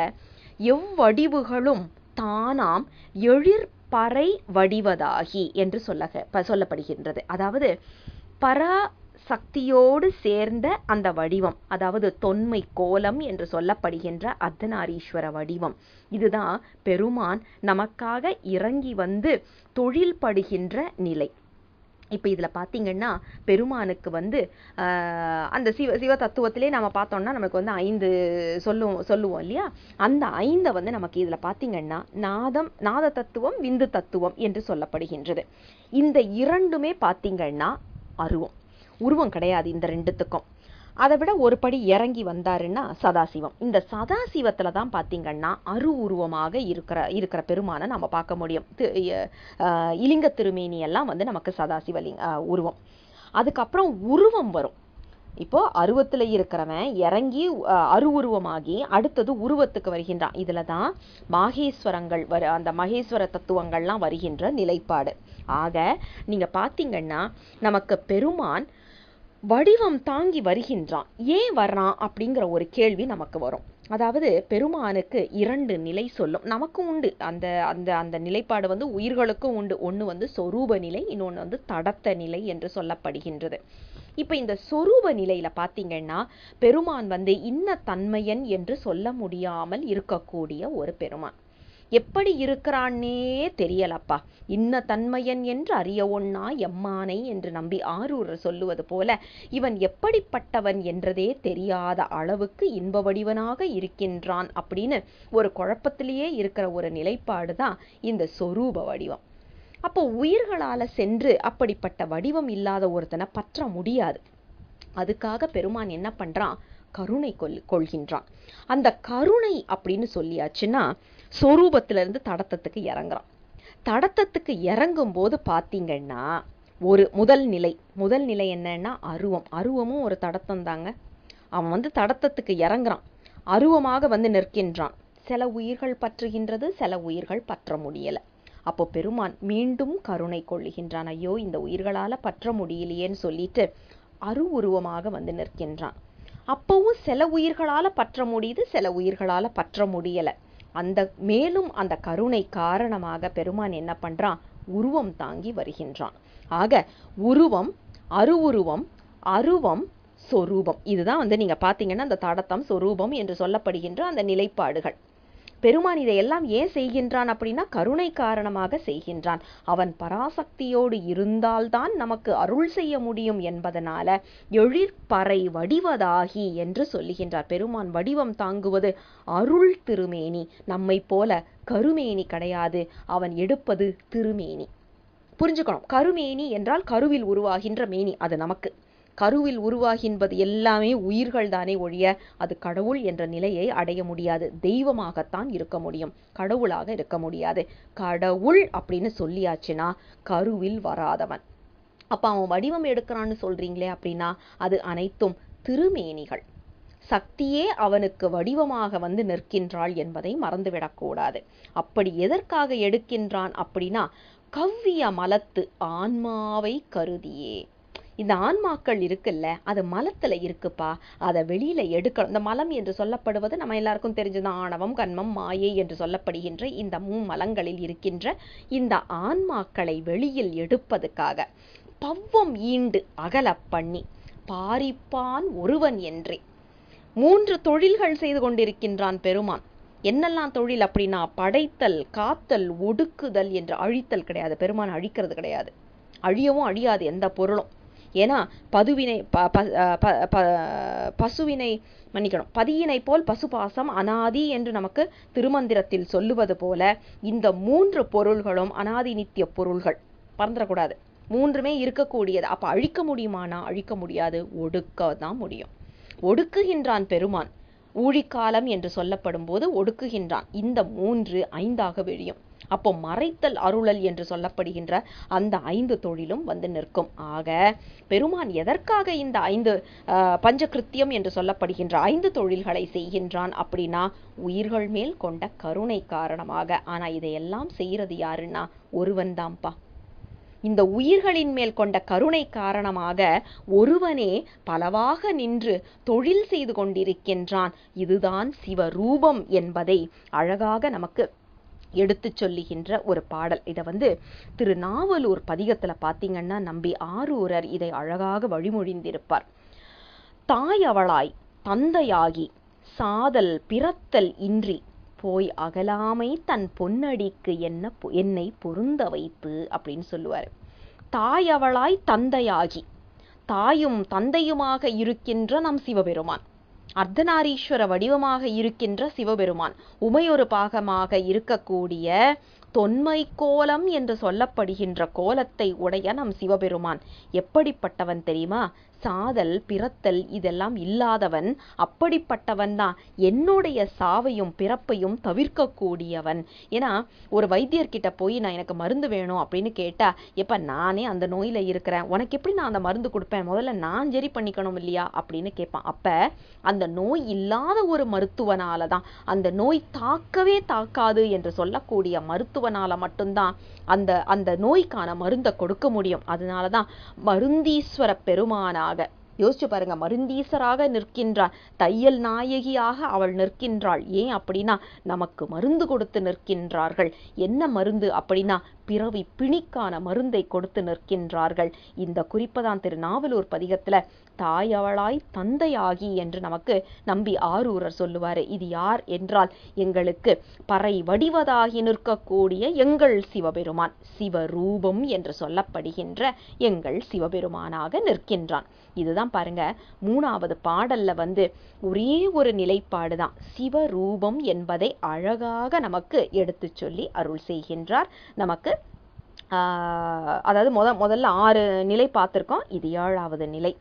எவ்வடிவுகளும் தானாம் எழிற் பறை வடிவதாகி என்று சொல்ல சொல்லப்படுகின்றது அதாவது பரா சக்தியோடு சேர்ந்த அந்த வடிவம் அதாவது தொன்மை கோலம் என்று சொல்லப்படுகின்ற அர்த்தநாரீஸ்வர வடிவம் இதுதான் பெருமான் நமக்காக இறங்கி வந்து தொழில் படுகின்ற நிலை இப்போ இதில் பார்த்தீங்கன்னா பெருமானுக்கு வந்து அந்த சிவ சிவ தத்துவத்திலே நம்ம பார்த்தோம்னா நமக்கு வந்து ஐந்து சொல்லுவோம் சொல்லுவோம் இல்லையா அந்த ஐந்தை வந்து நமக்கு இதில் பார்த்தீங்கன்னா நாதம் நாத தத்துவம் விந்து தத்துவம் என்று சொல்லப்படுகின்றது இந்த இரண்டுமே பார்த்தீங்கன்னா அருவம் உருவம் கிடையாது இந்த ரெண்டுத்துக்கும் அதை விட ஒரு படி இறங்கி வந்தாருன்னா சதாசிவம் இந்த சதாசிவத்தில் தான் பார்த்தீங்கன்னா அரு உருவமாக இருக்கிற இருக்கிற பெருமானை நம்ம பார்க்க முடியும் இலிங்க திருமேனி எல்லாம் வந்து நமக்கு சதாசிவலிங் உருவம் அதுக்கப்புறம் உருவம் வரும் இப்போ அருவத்தில் இருக்கிறவன் இறங்கி உருவமாகி அடுத்தது உருவத்துக்கு வருகின்றான் இதில் தான் மாகேஸ்வரங்கள் வரு அந்த மகேஸ்வர தத்துவங்கள்லாம் வருகின்ற நிலைப்பாடு ஆக நீங்கள் பார்த்தீங்கன்னா நமக்கு பெருமான் வடிவம் தாங்கி வருகின்றான் ஏன் வர்றான் அப்படிங்கிற ஒரு கேள்வி நமக்கு வரும் அதாவது பெருமானுக்கு இரண்டு நிலை சொல்லும் நமக்கும் உண்டு அந்த அந்த அந்த நிலைப்பாடு வந்து உயிர்களுக்கும் உண்டு ஒன்று வந்து சொரூப நிலை இன்னொன்று வந்து தடத்த நிலை என்று சொல்லப்படுகின்றது இப்போ இந்த சொரூப நிலையில் பார்த்தீங்கன்னா பெருமான் வந்து இன்ன தன்மையன் என்று சொல்ல முடியாமல் இருக்கக்கூடிய ஒரு பெருமான் எப்படி இருக்கிறான்னே தெரியலப்பா இன்ன தன்மையன் என்று அறிய ஒன்னா எம்மானை என்று நம்பி ஆரூர் சொல்லுவது போல இவன் எப்படிப்பட்டவன் என்றதே தெரியாத அளவுக்கு இன்ப வடிவனாக இருக்கின்றான் அப்படின்னு ஒரு குழப்பத்திலேயே இருக்கிற ஒரு நிலைப்பாடு தான் இந்த சொரூப வடிவம் அப்போ உயிர்களால் சென்று அப்படிப்பட்ட வடிவம் இல்லாத ஒருத்தனை பற்ற முடியாது அதுக்காக பெருமான் என்ன பண்ணுறான் கருணை கொள் கொள்கின்றான் அந்த கருணை அப்படின்னு சொல்லியாச்சுன்னா சொரூபத்திலேருந்து தடத்தத்துக்கு இறங்குறான் தடத்தத்துக்கு இறங்கும்போது பார்த்தீங்கன்னா ஒரு முதல் நிலை முதல் நிலை என்னன்னா அருவம் அருவமும் ஒரு தடத்தம் தாங்க அவன் வந்து தடத்தத்துக்கு இறங்குறான் அருவமாக வந்து நிற்கின்றான் சில உயிர்கள் பற்றுகின்றது சில உயிர்கள் பற்ற முடியலை அப்போ பெருமான் மீண்டும் கருணை கொள்ளுகின்றான் ஐயோ இந்த உயிர்களால் பற்ற முடியலையேன்னு சொல்லிட்டு அருவுருவமாக வந்து நிற்கின்றான் அப்பவும் சில உயிர்களால் பற்ற முடியுது சில உயிர்களால் பற்ற முடியலை அந்த மேலும் அந்த கருணை காரணமாக பெருமான் என்ன பண்ணுறான் உருவம் தாங்கி வருகின்றான் ஆக உருவம் அருவுருவம் அருவம் சொரூபம் இதுதான் வந்து நீங்கள் பார்த்தீங்கன்னா அந்த தடத்தம் சொரூபம் என்று சொல்லப்படுகின்ற அந்த நிலைப்பாடுகள் பெருமான் இதையெல்லாம் ஏன் செய்கின்றான் அப்படின்னா கருணை காரணமாக செய்கின்றான் அவன் பராசக்தியோடு இருந்தால்தான் நமக்கு அருள் செய்ய முடியும் என்பதனால எழிற்பறை வடிவதாகி என்று சொல்லுகின்றார் பெருமான் வடிவம் தாங்குவது அருள் திருமேனி நம்மை போல கருமேனி கிடையாது அவன் எடுப்பது திருமேனி புரிஞ்சுக்கணும் கருமேனி என்றால் கருவில் உருவாகின்ற மேனி அது நமக்கு கருவில் உருவாகின்றது எல்லாமே உயிர்கள் தானே ஒழிய அது கடவுள் என்ற நிலையை அடைய முடியாது தெய்வமாகத்தான் இருக்க முடியும் கடவுளாக இருக்க முடியாது கடவுள் அப்படின்னு சொல்லியாச்சுன்னா கருவில் வராதவன் அப்போ அவன் வடிவம் எடுக்கிறான்னு சொல்றீங்களே அப்படின்னா அது அனைத்தும் திருமேனிகள் சக்தியே அவனுக்கு வடிவமாக வந்து நிற்கின்றாள் என்பதை மறந்துவிடக்கூடாது அப்படி எதற்காக எடுக்கின்றான் அப்படின்னா கவ்விய மலத்து ஆன்மாவை கருதியே இந்த ஆன்மாக்கள் இருக்குல்ல அது மலத்தில் இருக்குப்பா அதை வெளியில் எடுக்கணும் இந்த மலம் என்று சொல்லப்படுவது நம்ம எல்லாருக்கும் தெரிஞ்சது ஆணவம் கண்மம் மாயை என்று சொல்லப்படுகின்ற இந்த மூமலங்களில் இருக்கின்ற இந்த ஆன்மாக்களை வெளியில் எடுப்பதுக்காக பவ்வம் ஈண்டு அகல பண்ணி பாரிப்பான் ஒருவன் என்றே மூன்று தொழில்கள் செய்து கொண்டிருக்கின்றான் பெருமான் என்னெல்லாம் தொழில் அப்படின்னா படைத்தல் காத்தல் ஒடுக்குதல் என்று அழித்தல் கிடையாது பெருமான் அழிக்கிறது கிடையாது அழியவும் அழியாது எந்த பொருளும் ஏன்னா பதுவினை பசுவினை மன்னிக்கணும் பதியினை போல் பசுபாசம் அனாதி என்று நமக்கு திருமந்திரத்தில் சொல்லுவது போல இந்த மூன்று பொருள்களும் அனாதி நித்திய பொருள்கள் பறந்துடக்கூடாது மூன்றுமே இருக்கக்கூடியது அப்ப அழிக்க முடியுமானா அழிக்க முடியாது ஒடுக்க தான் முடியும் ஒடுக்குகின்றான் பெருமான் ஊழிக்காலம் என்று சொல்லப்படும் போது ஒடுக்குகின்றான் இந்த மூன்று ஐந்தாக விழியும் அப்போ மறைத்தல் அருளல் என்று சொல்லப்படுகின்ற அந்த ஐந்து தொழிலும் வந்து நிற்கும் ஆக பெருமான் எதற்காக இந்த ஐந்து பஞ்ச கிருத்தியம் என்று சொல்லப்படுகின்ற ஐந்து தொழில்களை செய்கின்றான் அப்படின்னா உயிர்கள் மேல் கொண்ட கருணை காரணமாக ஆனா இதையெல்லாம் செய்யறது யாருன்னா ஒருவன்தான்ப்பா இந்த உயிர்களின் மேல் கொண்ட கருணை காரணமாக ஒருவனே பலவாக நின்று தொழில் செய்து கொண்டிருக்கின்றான் இதுதான் சிவரூபம் என்பதை அழகாக நமக்கு எடுத்து சொல்லுகின்ற ஒரு பாடல் இதை வந்து திருநாவலூர் பதிகத்தில் பார்த்தீங்கன்னா நம்பி ஆரூரர் இதை அழகாக வழிமொழிந்திருப்பார் தாய் அவளாய் தந்தையாகி சாதல் பிறத்தல் இன்றி போய் அகலாமை தன் பொன்னடிக்கு என்ன என்னை பொருந்த வைத்து அப்படின்னு சொல்லுவார் தாய் அவளாய் தந்தையாகி தாயும் தந்தையுமாக இருக்கின்ற நம் சிவபெருமான் அர்த்தநாரீஸ்வர வடிவமாக இருக்கின்ற சிவபெருமான் உமையொரு பாகமாக இருக்கக்கூடிய தொன்மை கோலம் என்று சொல்லப்படுகின்ற கோலத்தை உடைய நம் சிவபெருமான் எப்படிப்பட்டவன் தெரியுமா சாதல் பிறத்தல் இதெல்லாம் இல்லாதவன் அப்படிப்பட்டவன் தான் என்னுடைய சாவையும் பிறப்பையும் தவிர்க்கக்கூடியவன் ஏன்னா ஒரு வைத்தியர்கிட்ட போய் நான் எனக்கு மருந்து வேணும் அப்படின்னு கேட்டால் எப்போ நானே அந்த நோயில் இருக்கிறேன் உனக்கு எப்படி நான் அந்த மருந்து கொடுப்பேன் முதல்ல நான் சரி பண்ணிக்கணும் இல்லையா அப்படின்னு கேட்பான் அப்போ அந்த நோய் இல்லாத ஒரு மருத்துவனால தான் அந்த நோய் தாக்கவே தாக்காது என்று சொல்லக்கூடிய மருத்துவனால மட்டும்தான் அந்த அந்த நோய்க்கான மருந்தை கொடுக்க முடியும் அதனால தான் மருந்தீஸ்வர பெருமானால் நாயகியாக யோசிச்சு பாருங்க மருந்தீசராக நிற்கின்றார் தையல் நாயகியாக அவள் நிற்கின்றாள் ஏன் அப்படின்னா நமக்கு மருந்து கொடுத்து நிற்கின்றார்கள் என்ன மருந்து அப்படின்னா பிறவி பிணிக்கான மருந்தை கொடுத்து நிற்கின்றார்கள் இந்த குறிப்பை தான் திருநாவலூர் பதிகத்தில் தாயவளாய் தந்தையாகி என்று நமக்கு நம்பி ஆரூரர் சொல்லுவார் இது யார் என்றால் எங்களுக்கு பறை வடிவதாகி நிற்கக்கூடிய எங்கள் சிவபெருமான் சிவரூபம் என்று சொல்லப்படுகின்ற எங்கள் சிவபெருமானாக நிற்கின்றான் இதுதான் பாருங்கள் மூணாவது பாடலில் வந்து ஒரே ஒரு நிலைப்பாடு தான் சிவரூபம் என்பதை அழகாக நமக்கு எடுத்து சொல்லி அருள் செய்கின்றார் நமக்கு அதாவது முத முதல்ல ஆறு நிலை பார்த்துருக்கோம் இது ஏழாவது நிலை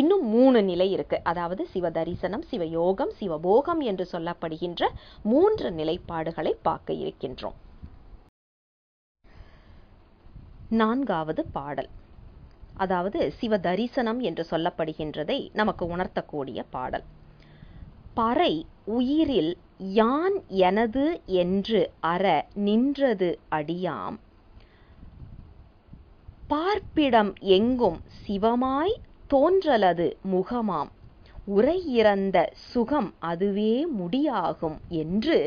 இன்னும் மூணு நிலை இருக்கு அதாவது சிவ தரிசனம் சிவயோகம் சிவபோகம் என்று சொல்லப்படுகின்ற மூன்று நிலைப்பாடுகளை பார்க்க இருக்கின்றோம் நான்காவது பாடல் அதாவது சிவ தரிசனம் என்று சொல்லப்படுகின்றதை நமக்கு உணர்த்தக்கூடிய பாடல் பறை உயிரில் யான் எனது என்று அற நின்றது அடியாம் பார்ப்பிடம் எங்கும் சிவமாய் தோன்றலது முகமாம் உரை இறந்த சுகம் அதுவே முடியாகும் என்று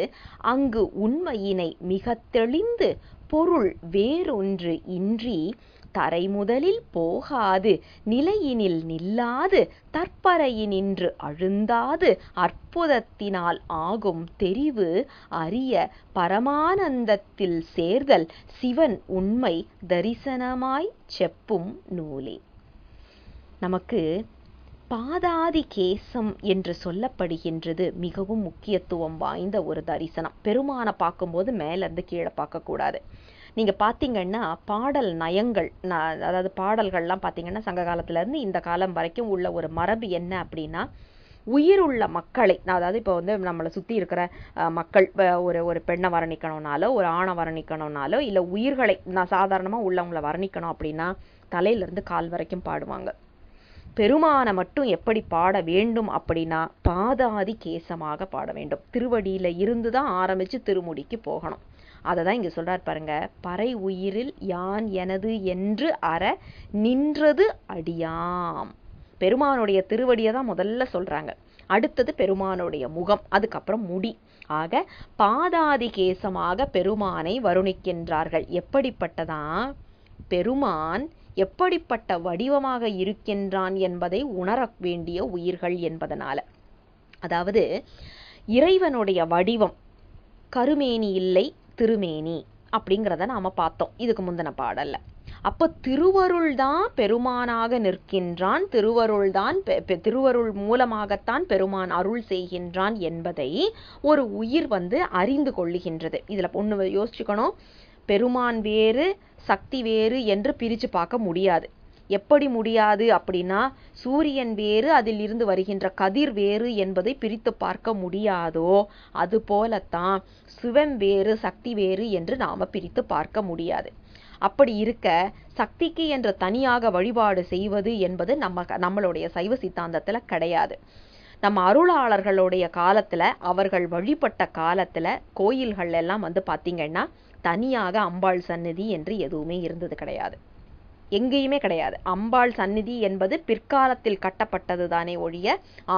அங்கு உண்மையினை மிக தெளிந்து பொருள் வேறொன்று இன்றி தரை முதலில் போகாது நிலையினில் நில்லாது தற்பரையினின்று அழுந்தாது அற்புதத்தினால் ஆகும் தெரிவு அறிய பரமானந்தத்தில் சேர்தல் சிவன் உண்மை தரிசனமாய் செப்பும் நூலே நமக்கு பாதாதி கேசம் என்று சொல்லப்படுகின்றது மிகவும் முக்கியத்துவம் வாய்ந்த ஒரு தரிசனம் பெருமானை பார்க்கும்போது மேலேருந்து கீழே பார்க்கக்கூடாது நீங்கள் பார்த்தீங்கன்னா பாடல் நயங்கள் நான் அதாவது பாடல்கள்லாம் பார்த்தீங்கன்னா சங்க காலத்துலேருந்து இந்த காலம் வரைக்கும் உள்ள ஒரு மரபு என்ன அப்படின்னா உயிர் உள்ள மக்களை அதாவது இப்போ வந்து நம்மளை சுற்றி இருக்கிற மக்கள் ஒரு ஒரு பெண்ணை வர்ணிக்கணும்னாலோ ஒரு ஆணை வர்ணிக்கணும்னாலோ இல்லை உயிர்களை நான் சாதாரணமாக உள்ளவங்களை வர்ணிக்கணும் அப்படின்னா தலையிலேருந்து கால் வரைக்கும் பாடுவாங்க பெருமானை மட்டும் எப்படி பாட வேண்டும் அப்படின்னா பாதாதி கேசமாக பாட வேண்டும் திருவடியில் இருந்து தான் ஆரம்பித்து திருமுடிக்கு போகணும் அதை தான் இங்கே சொல்கிறார் பாருங்க பறை உயிரில் யான் எனது என்று அற நின்றது அடியாம் பெருமானுடைய திருவடியை தான் முதல்ல சொல்கிறாங்க அடுத்தது பெருமானுடைய முகம் அதுக்கப்புறம் முடி ஆக பாதாதி கேசமாக பெருமானை வருணிக்கின்றார்கள் எப்படிப்பட்டதான் பெருமான் எப்படிப்பட்ட வடிவமாக இருக்கின்றான் என்பதை உணர வேண்டிய உயிர்கள் என்பதனால அதாவது இறைவனுடைய வடிவம் கருமேனி இல்லை திருமேனி அப்படிங்கிறத நாம் பார்த்தோம் இதுக்கு முந்தின பாடலில் அப்போ திருவருள் தான் பெருமானாக நிற்கின்றான் திருவருள் தான் திருவருள் மூலமாகத்தான் பெருமான் அருள் செய்கின்றான் என்பதை ஒரு உயிர் வந்து அறிந்து கொள்ளுகின்றது இதில் ஒன்று யோசிச்சுக்கணும் பெருமான் வேறு சக்தி வேறு என்று பிரித்து பார்க்க முடியாது எப்படி முடியாது அப்படின்னா சூரியன் வேறு அதில் இருந்து வருகின்ற கதிர் வேறு என்பதை பிரித்து பார்க்க முடியாதோ அதுபோலத்தான் சிவம் வேறு சக்தி வேறு என்று நாம் பிரித்து பார்க்க முடியாது அப்படி இருக்க சக்திக்கு என்று தனியாக வழிபாடு செய்வது என்பது நம்ம நம்மளுடைய சைவ சித்தாந்தத்தில் கிடையாது நம்ம அருளாளர்களுடைய காலத்தில் அவர்கள் வழிபட்ட காலத்தில் கோயில்கள் எல்லாம் வந்து பார்த்திங்கன்னா தனியாக அம்பாள் சன்னதி என்று எதுவுமே இருந்தது கிடையாது எங்கேயுமே கிடையாது அம்பாள் சந்நிதி என்பது பிற்காலத்தில் கட்டப்பட்டது தானே ஒழிய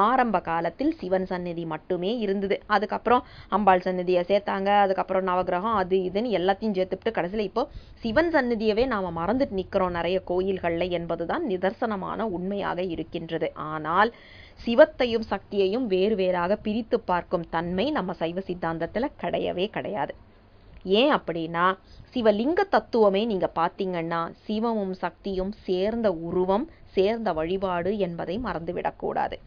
ஆரம்ப காலத்தில் சிவன் சந்நிதி மட்டுமே இருந்தது அதுக்கப்புறம் அம்பாள் சந்நிதியை சேர்த்தாங்க அதுக்கப்புறம் நவகிரகம் அது இதுன்னு எல்லாத்தையும் சேர்த்துட்டு கடைசியில் இப்போ சிவன் சந்நிதியவே நாம் மறந்துட்டு நிற்கிறோம் நிறைய கோயில்களில் என்பதுதான் நிதர்சனமான உண்மையாக இருக்கின்றது ஆனால் சிவத்தையும் சக்தியையும் வேறு வேறாக பிரித்து பார்க்கும் தன்மை நம்ம சைவ சித்தாந்தத்தில் கிடையவே கிடையாது ஏன் அப்படின்னா சிவலிங்க தத்துவமே நீங்கள் பார்த்தீங்கன்னா சிவமும் சக்தியும் சேர்ந்த உருவம் சேர்ந்த வழிபாடு என்பதை மறந்துவிடக்கூடாது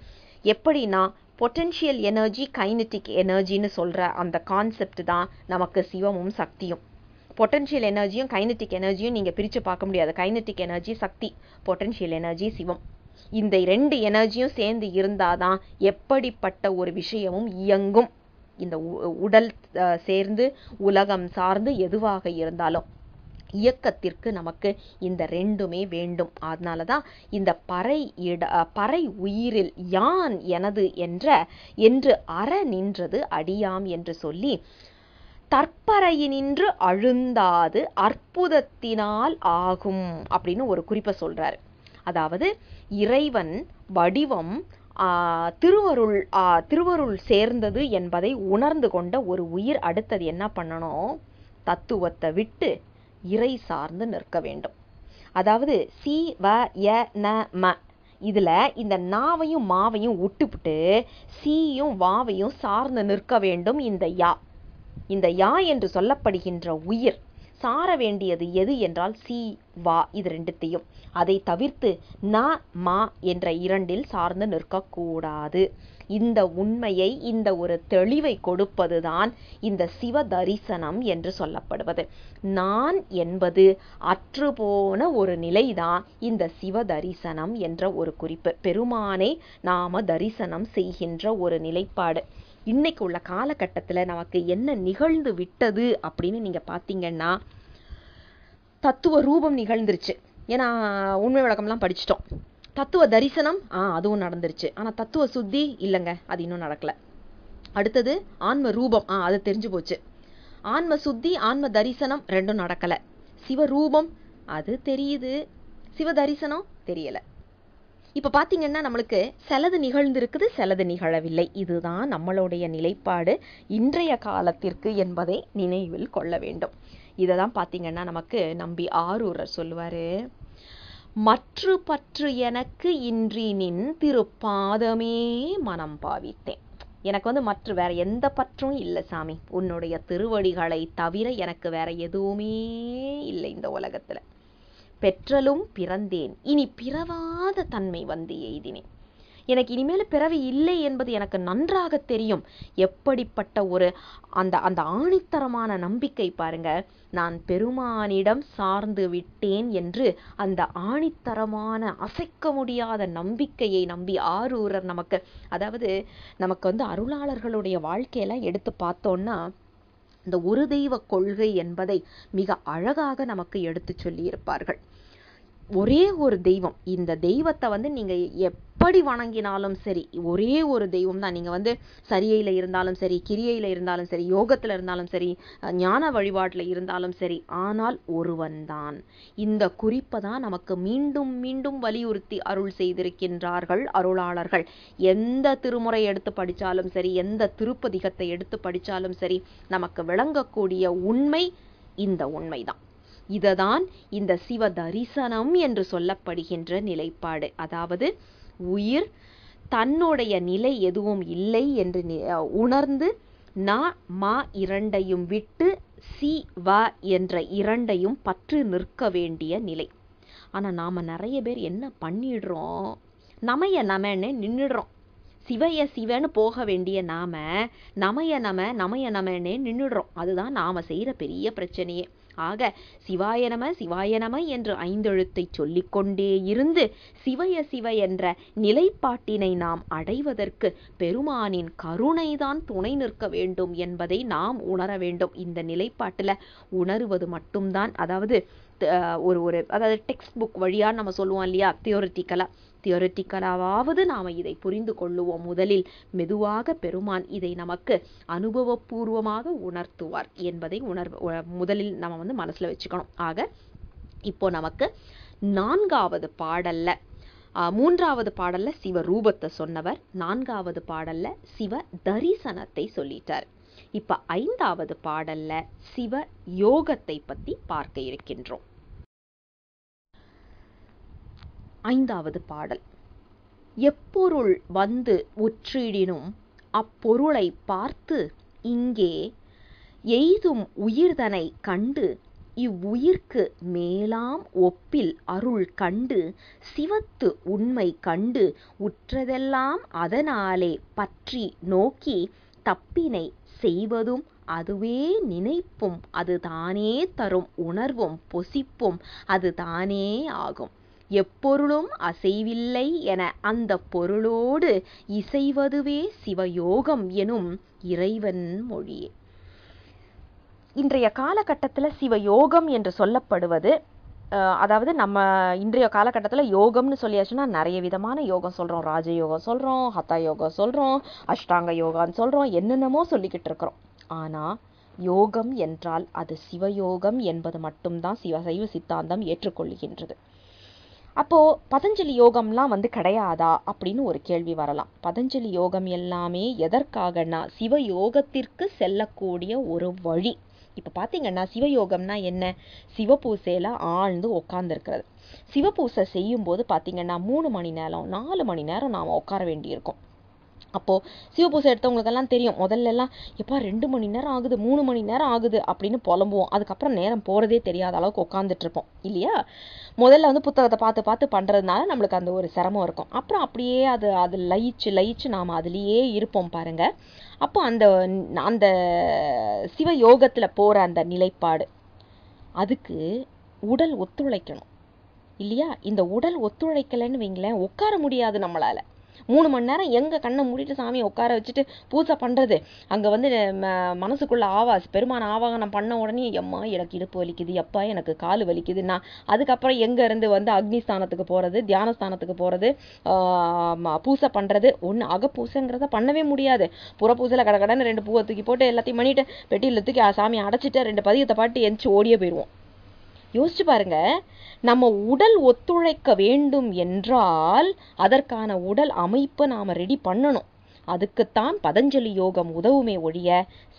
எப்படின்னா பொட்டென்ஷியல் எனர்ஜி கைனட்டிக் எனர்ஜின்னு சொல்கிற அந்த கான்செப்ட் தான் நமக்கு சிவமும் சக்தியும் பொட்டென்ஷியல் எனர்ஜியும் கைனட்டிக் எனர்ஜியும் நீங்கள் பிரித்து பார்க்க முடியாது கைனட்டிக் எனர்ஜி சக்தி பொட்டென்ஷியல் எனர்ஜி சிவம் இந்த ரெண்டு எனர்ஜியும் சேர்ந்து இருந்தாதான் எப்படிப்பட்ட ஒரு விஷயமும் இயங்கும் இந்த உடல் சேர்ந்து உலகம் சார்ந்து எதுவாக இருந்தாலும் இயக்கத்திற்கு நமக்கு இந்த ரெண்டுமே வேண்டும் அதனால தான் இந்த பறை இட பறை உயிரில் யான் எனது என்ற என்று அற நின்றது அடியாம் என்று சொல்லி தற்பறையினின்று அழுந்தாது அற்புதத்தினால் ஆகும் அப்படின்னு ஒரு குறிப்பை சொல்றாரு அதாவது இறைவன் வடிவம் திருவருள் திருவருள் சேர்ந்தது என்பதை உணர்ந்து கொண்ட ஒரு உயிர் அடுத்தது என்ன பண்ணணும் தத்துவத்தை விட்டு இறை சார்ந்து நிற்க வேண்டும் அதாவது சி வ ய ந ம இதில் இந்த நாவையும் மாவையும் விட்டுப்புட்டு சீயும் வாவையும் சார்ந்து நிற்க வேண்டும் இந்த யா இந்த யா என்று சொல்லப்படுகின்ற உயிர் சார வேண்டியது எது என்றால் சி வா இது ரெண்டுத்தையும் அதை தவிர்த்து ந மா என்ற இரண்டில் சார்ந்து நிற்கக்கூடாது இந்த உண்மையை இந்த ஒரு தெளிவை கொடுப்பதுதான் இந்த சிவ தரிசனம் என்று சொல்லப்படுவது நான் என்பது அற்றுபோன ஒரு நிலைதான் இந்த சிவ தரிசனம் என்ற ஒரு குறிப்பு பெருமானை நாம தரிசனம் செய்கின்ற ஒரு நிலைப்பாடு இன்றைக்கு உள்ள காலகட்டத்தில் நமக்கு என்ன நிகழ்ந்து விட்டது அப்படின்னு நீங்கள் பார்த்தீங்கன்னா தத்துவ ரூபம் நிகழ்ந்துருச்சு ஏன்னா உண்மை விளக்கம்லாம் படிச்சிட்டோம் தத்துவ தரிசனம் ஆ அதுவும் நடந்துருச்சு ஆனால் தத்துவ சுத்தி இல்லைங்க அது இன்னும் நடக்கலை அடுத்தது ஆன்ம ரூபம் ஆ அது தெரிஞ்சு போச்சு ஆன்ம சுத்தி ஆன்ம தரிசனம் ரெண்டும் நடக்கலை சிவரூபம் அது தெரியுது சிவ தரிசனம் தெரியலை இப்போ பார்த்திங்கன்னா நம்மளுக்கு சிலது நிகழ்ந்திருக்குது சிலது நிகழவில்லை இதுதான் நம்மளுடைய நிலைப்பாடு இன்றைய காலத்திற்கு என்பதை நினைவில் கொள்ள வேண்டும் இதை தான் பார்த்திங்கன்னா நமக்கு நம்பி ஆரூரர் சொல்லுவார் மற்று பற்று எனக்கு இன்றி நின் திருப்பாதமே மனம் பாவித்தேன் எனக்கு வந்து மற்ற வேற எந்த பற்றும் இல்லை சாமி உன்னுடைய திருவடிகளை தவிர எனக்கு வேற எதுவுமே இல்லை இந்த உலகத்தில் பெற்றலும் பிறந்தேன் இனி பிறவாத தன்மை வந்து எய்தினேன் எனக்கு இனிமேல் பிறவி இல்லை என்பது எனக்கு நன்றாக தெரியும் எப்படிப்பட்ட ஒரு அந்த அந்த ஆணித்தரமான நம்பிக்கை பாருங்க நான் பெருமானிடம் சார்ந்து விட்டேன் என்று அந்த ஆணித்தரமான அசைக்க முடியாத நம்பிக்கையை நம்பி ஆரூரர் நமக்கு அதாவது நமக்கு வந்து அருளாளர்களுடைய வாழ்க்கையெல்லாம் எடுத்து பார்த்தோன்னா இந்த ஒரு தெய்வ கொள்கை என்பதை மிக அழகாக நமக்கு எடுத்து சொல்லியிருப்பார்கள் ஒரே ஒரு தெய்வம் இந்த தெய்வத்தை வந்து நீங்கள் எப்படி வணங்கினாலும் சரி ஒரே ஒரு தெய்வம் தான் நீங்கள் வந்து சரியையில் இருந்தாலும் சரி கிரியையில் இருந்தாலும் சரி யோகத்தில் இருந்தாலும் சரி ஞான வழிபாட்டில் இருந்தாலும் சரி ஆனால் ஒருவன் தான் இந்த குறிப்பை தான் நமக்கு மீண்டும் மீண்டும் வலியுறுத்தி அருள் செய்திருக்கின்றார்கள் அருளாளர்கள் எந்த திருமுறை எடுத்து படித்தாலும் சரி எந்த திருப்பதிகத்தை எடுத்து படித்தாலும் சரி நமக்கு விளங்கக்கூடிய உண்மை இந்த உண்மைதான் இததான் இந்த சிவ தரிசனம் என்று சொல்லப்படுகின்ற நிலைப்பாடு அதாவது உயிர் தன்னுடைய நிலை எதுவும் இல்லை என்று உணர்ந்து நா மா இரண்டையும் விட்டு சி வ என்ற இரண்டையும் பற்று நிற்க வேண்டிய நிலை ஆனால் நாம் நிறைய பேர் என்ன பண்ணிடுறோம் நமைய நமன்னு நின்றுடுறோம் சிவைய சிவன்னு போக வேண்டிய நாம நமைய நம நமைய நமனே நின்றுடுறோம் அதுதான் நாம் செய்கிற பெரிய பிரச்சனையே ஆக சிவாய நம சிவாய நம என்று ஐந்தெழுத்தை சொல்லிக்கொண்டே இருந்து சிவய சிவ என்ற நிலைப்பாட்டினை நாம் அடைவதற்கு பெருமானின் கருணைதான் துணை நிற்க வேண்டும் என்பதை நாம் உணர வேண்டும் இந்த நிலைப்பாட்டில் உணருவது மட்டும்தான் அதாவது ஒரு ஒரு அதாவது டெக்ஸ்ட் புக் வழியாக நம்ம சொல்லுவோம் இல்லையா தியோரிட்டிக்கலாக தியோரிட்டிக்கலாவது நாம் இதை புரிந்து கொள்ளுவோம் முதலில் மெதுவாக பெருமான் இதை நமக்கு அனுபவபூர்வமாக உணர்த்துவார் என்பதை உணர் முதலில் நம்ம வந்து மனசில் வச்சுக்கணும் ஆக இப்போ நமக்கு நான்காவது பாடல்ல மூன்றாவது பாடல்ல சிவ ரூபத்தை சொன்னவர் நான்காவது பாடல்ல சிவ தரிசனத்தை சொல்லிட்டார் இப்ப ஐந்தாவது பாடல்ல சிவ யோகத்தை பத்தி பார்க்க இருக்கின்றோம் ஐந்தாவது பாடல் எப்பொருள் வந்து ஒற்றிடினும் அப்பொருளை பார்த்து இங்கே எய்தும் உயிர்தனை கண்டு இவ்வுயிர்க்கு மேலாம் ஒப்பில் அருள் கண்டு சிவத்து உண்மை கண்டு உற்றதெல்லாம் அதனாலே பற்றி நோக்கி தப்பினை செய்வதும் அதுவே நினைப்பும் அது தானே தரும் உணர்வும் பொசிப்பும் அது தானே ஆகும் எப்பொருளும் அசைவில்லை என அந்த பொருளோடு இசைவதுவே சிவயோகம் எனும் இறைவன் மொழியே இன்றைய காலகட்டத்தில் சிவயோகம் என்று சொல்லப்படுவது அதாவது நம்ம இன்றைய காலகட்டத்தில் யோகம்னு சொல்லியாச்சுன்னா நிறைய விதமான யோகம் சொல்கிறோம் ராஜயோகம் சொல்கிறோம் ஹதா யோகம் சொல்கிறோம் அஷ்டாங்க யோகான்னு சொல்கிறோம் என்னென்னமோ சொல்லிக்கிட்டு இருக்கிறோம் ஆனால் யோகம் என்றால் அது சிவயோகம் என்பது மட்டும்தான் சிவசைவ சித்தாந்தம் ஏற்றுக்கொள்கின்றது அப்போது பதஞ்சலி யோகம்லாம் வந்து கிடையாதா அப்படின்னு ஒரு கேள்வி வரலாம் பதஞ்சலி யோகம் எல்லாமே எதற்காகனா யோகத்திற்கு செல்லக்கூடிய ஒரு வழி இப்போ பார்த்தீங்கன்னா சிவயோகம்னா என்ன சிவபூசையில் ஆழ்ந்து உட்காந்துருக்கிறது சிவபூசை செய்யும்போது பார்த்தீங்கன்னா மூணு மணி நேரம் நாலு மணி நேரம் நாம் உட்கார வேண்டியிருக்கும் அப்போது சிவபூசை எடுத்தவங்களுக்கெல்லாம் தெரியும் எல்லாம் எப்பா ரெண்டு மணி நேரம் ஆகுது மூணு மணி நேரம் ஆகுது அப்படின்னு புலம்புவோம் அதுக்கப்புறம் நேரம் போகிறதே தெரியாத அளவுக்கு உட்காந்துட்ருப்போம் இல்லையா முதல்ல வந்து புத்தகத்தை பார்த்து பார்த்து பண்ணுறதுனால நம்மளுக்கு அந்த ஒரு சிரமம் இருக்கும் அப்புறம் அப்படியே அது அது லயிச்சு லயிச்சு நாம் அதுலேயே இருப்போம் பாருங்கள் அப்போ அந்த அந்த சிவ யோகத்தில் போகிற அந்த நிலைப்பாடு அதுக்கு உடல் ஒத்துழைக்கணும் இல்லையா இந்த உடல் ஒத்துழைக்கலைன்னு வைங்களேன் உட்கார முடியாது நம்மளால் மூணு மணி நேரம் எங்கள் கண்ணை மூடிட்டு சாமியை உட்கார வச்சுட்டு பூஜை பண்ணுறது அங்கே வந்து மனசுக்குள்ள ஆவாஸ் பெருமான ஆவாகனம் பண்ண உடனே எம்மா எனக்கு இடுப்பு வலிக்குது எப்பா எனக்கு கால் வலிக்குதுன்னா அதுக்கப்புறம் எங்கேருந்து வந்து அக்னிஸ்தானத்துக்கு போகிறது தியானஸ்தானத்துக்கு போகிறது பூசை பண்ணுறது ஒன்று அகப்பூசைங்கிறத பண்ணவே முடியாது புற பூசையில் கடை கடன் ரெண்டு பூவை தூக்கி போட்டு எல்லாத்தையும் பண்ணிட்டு பெட்டியில் தூக்கி சாமி அடைச்சிட்டு ரெண்டு பதியத்தை பாட்டு எந்திரிச்சு ஓடியே போயிடுவோம் யோசிச்சு பாருங்க நம்ம உடல் ஒத்துழைக்க வேண்டும் என்றால் அதற்கான உடல் அமைப்பை நாம் ரெடி பண்ணணும் அதுக்குத்தான் பதஞ்சலி யோகம் உதவுமே ஒழிய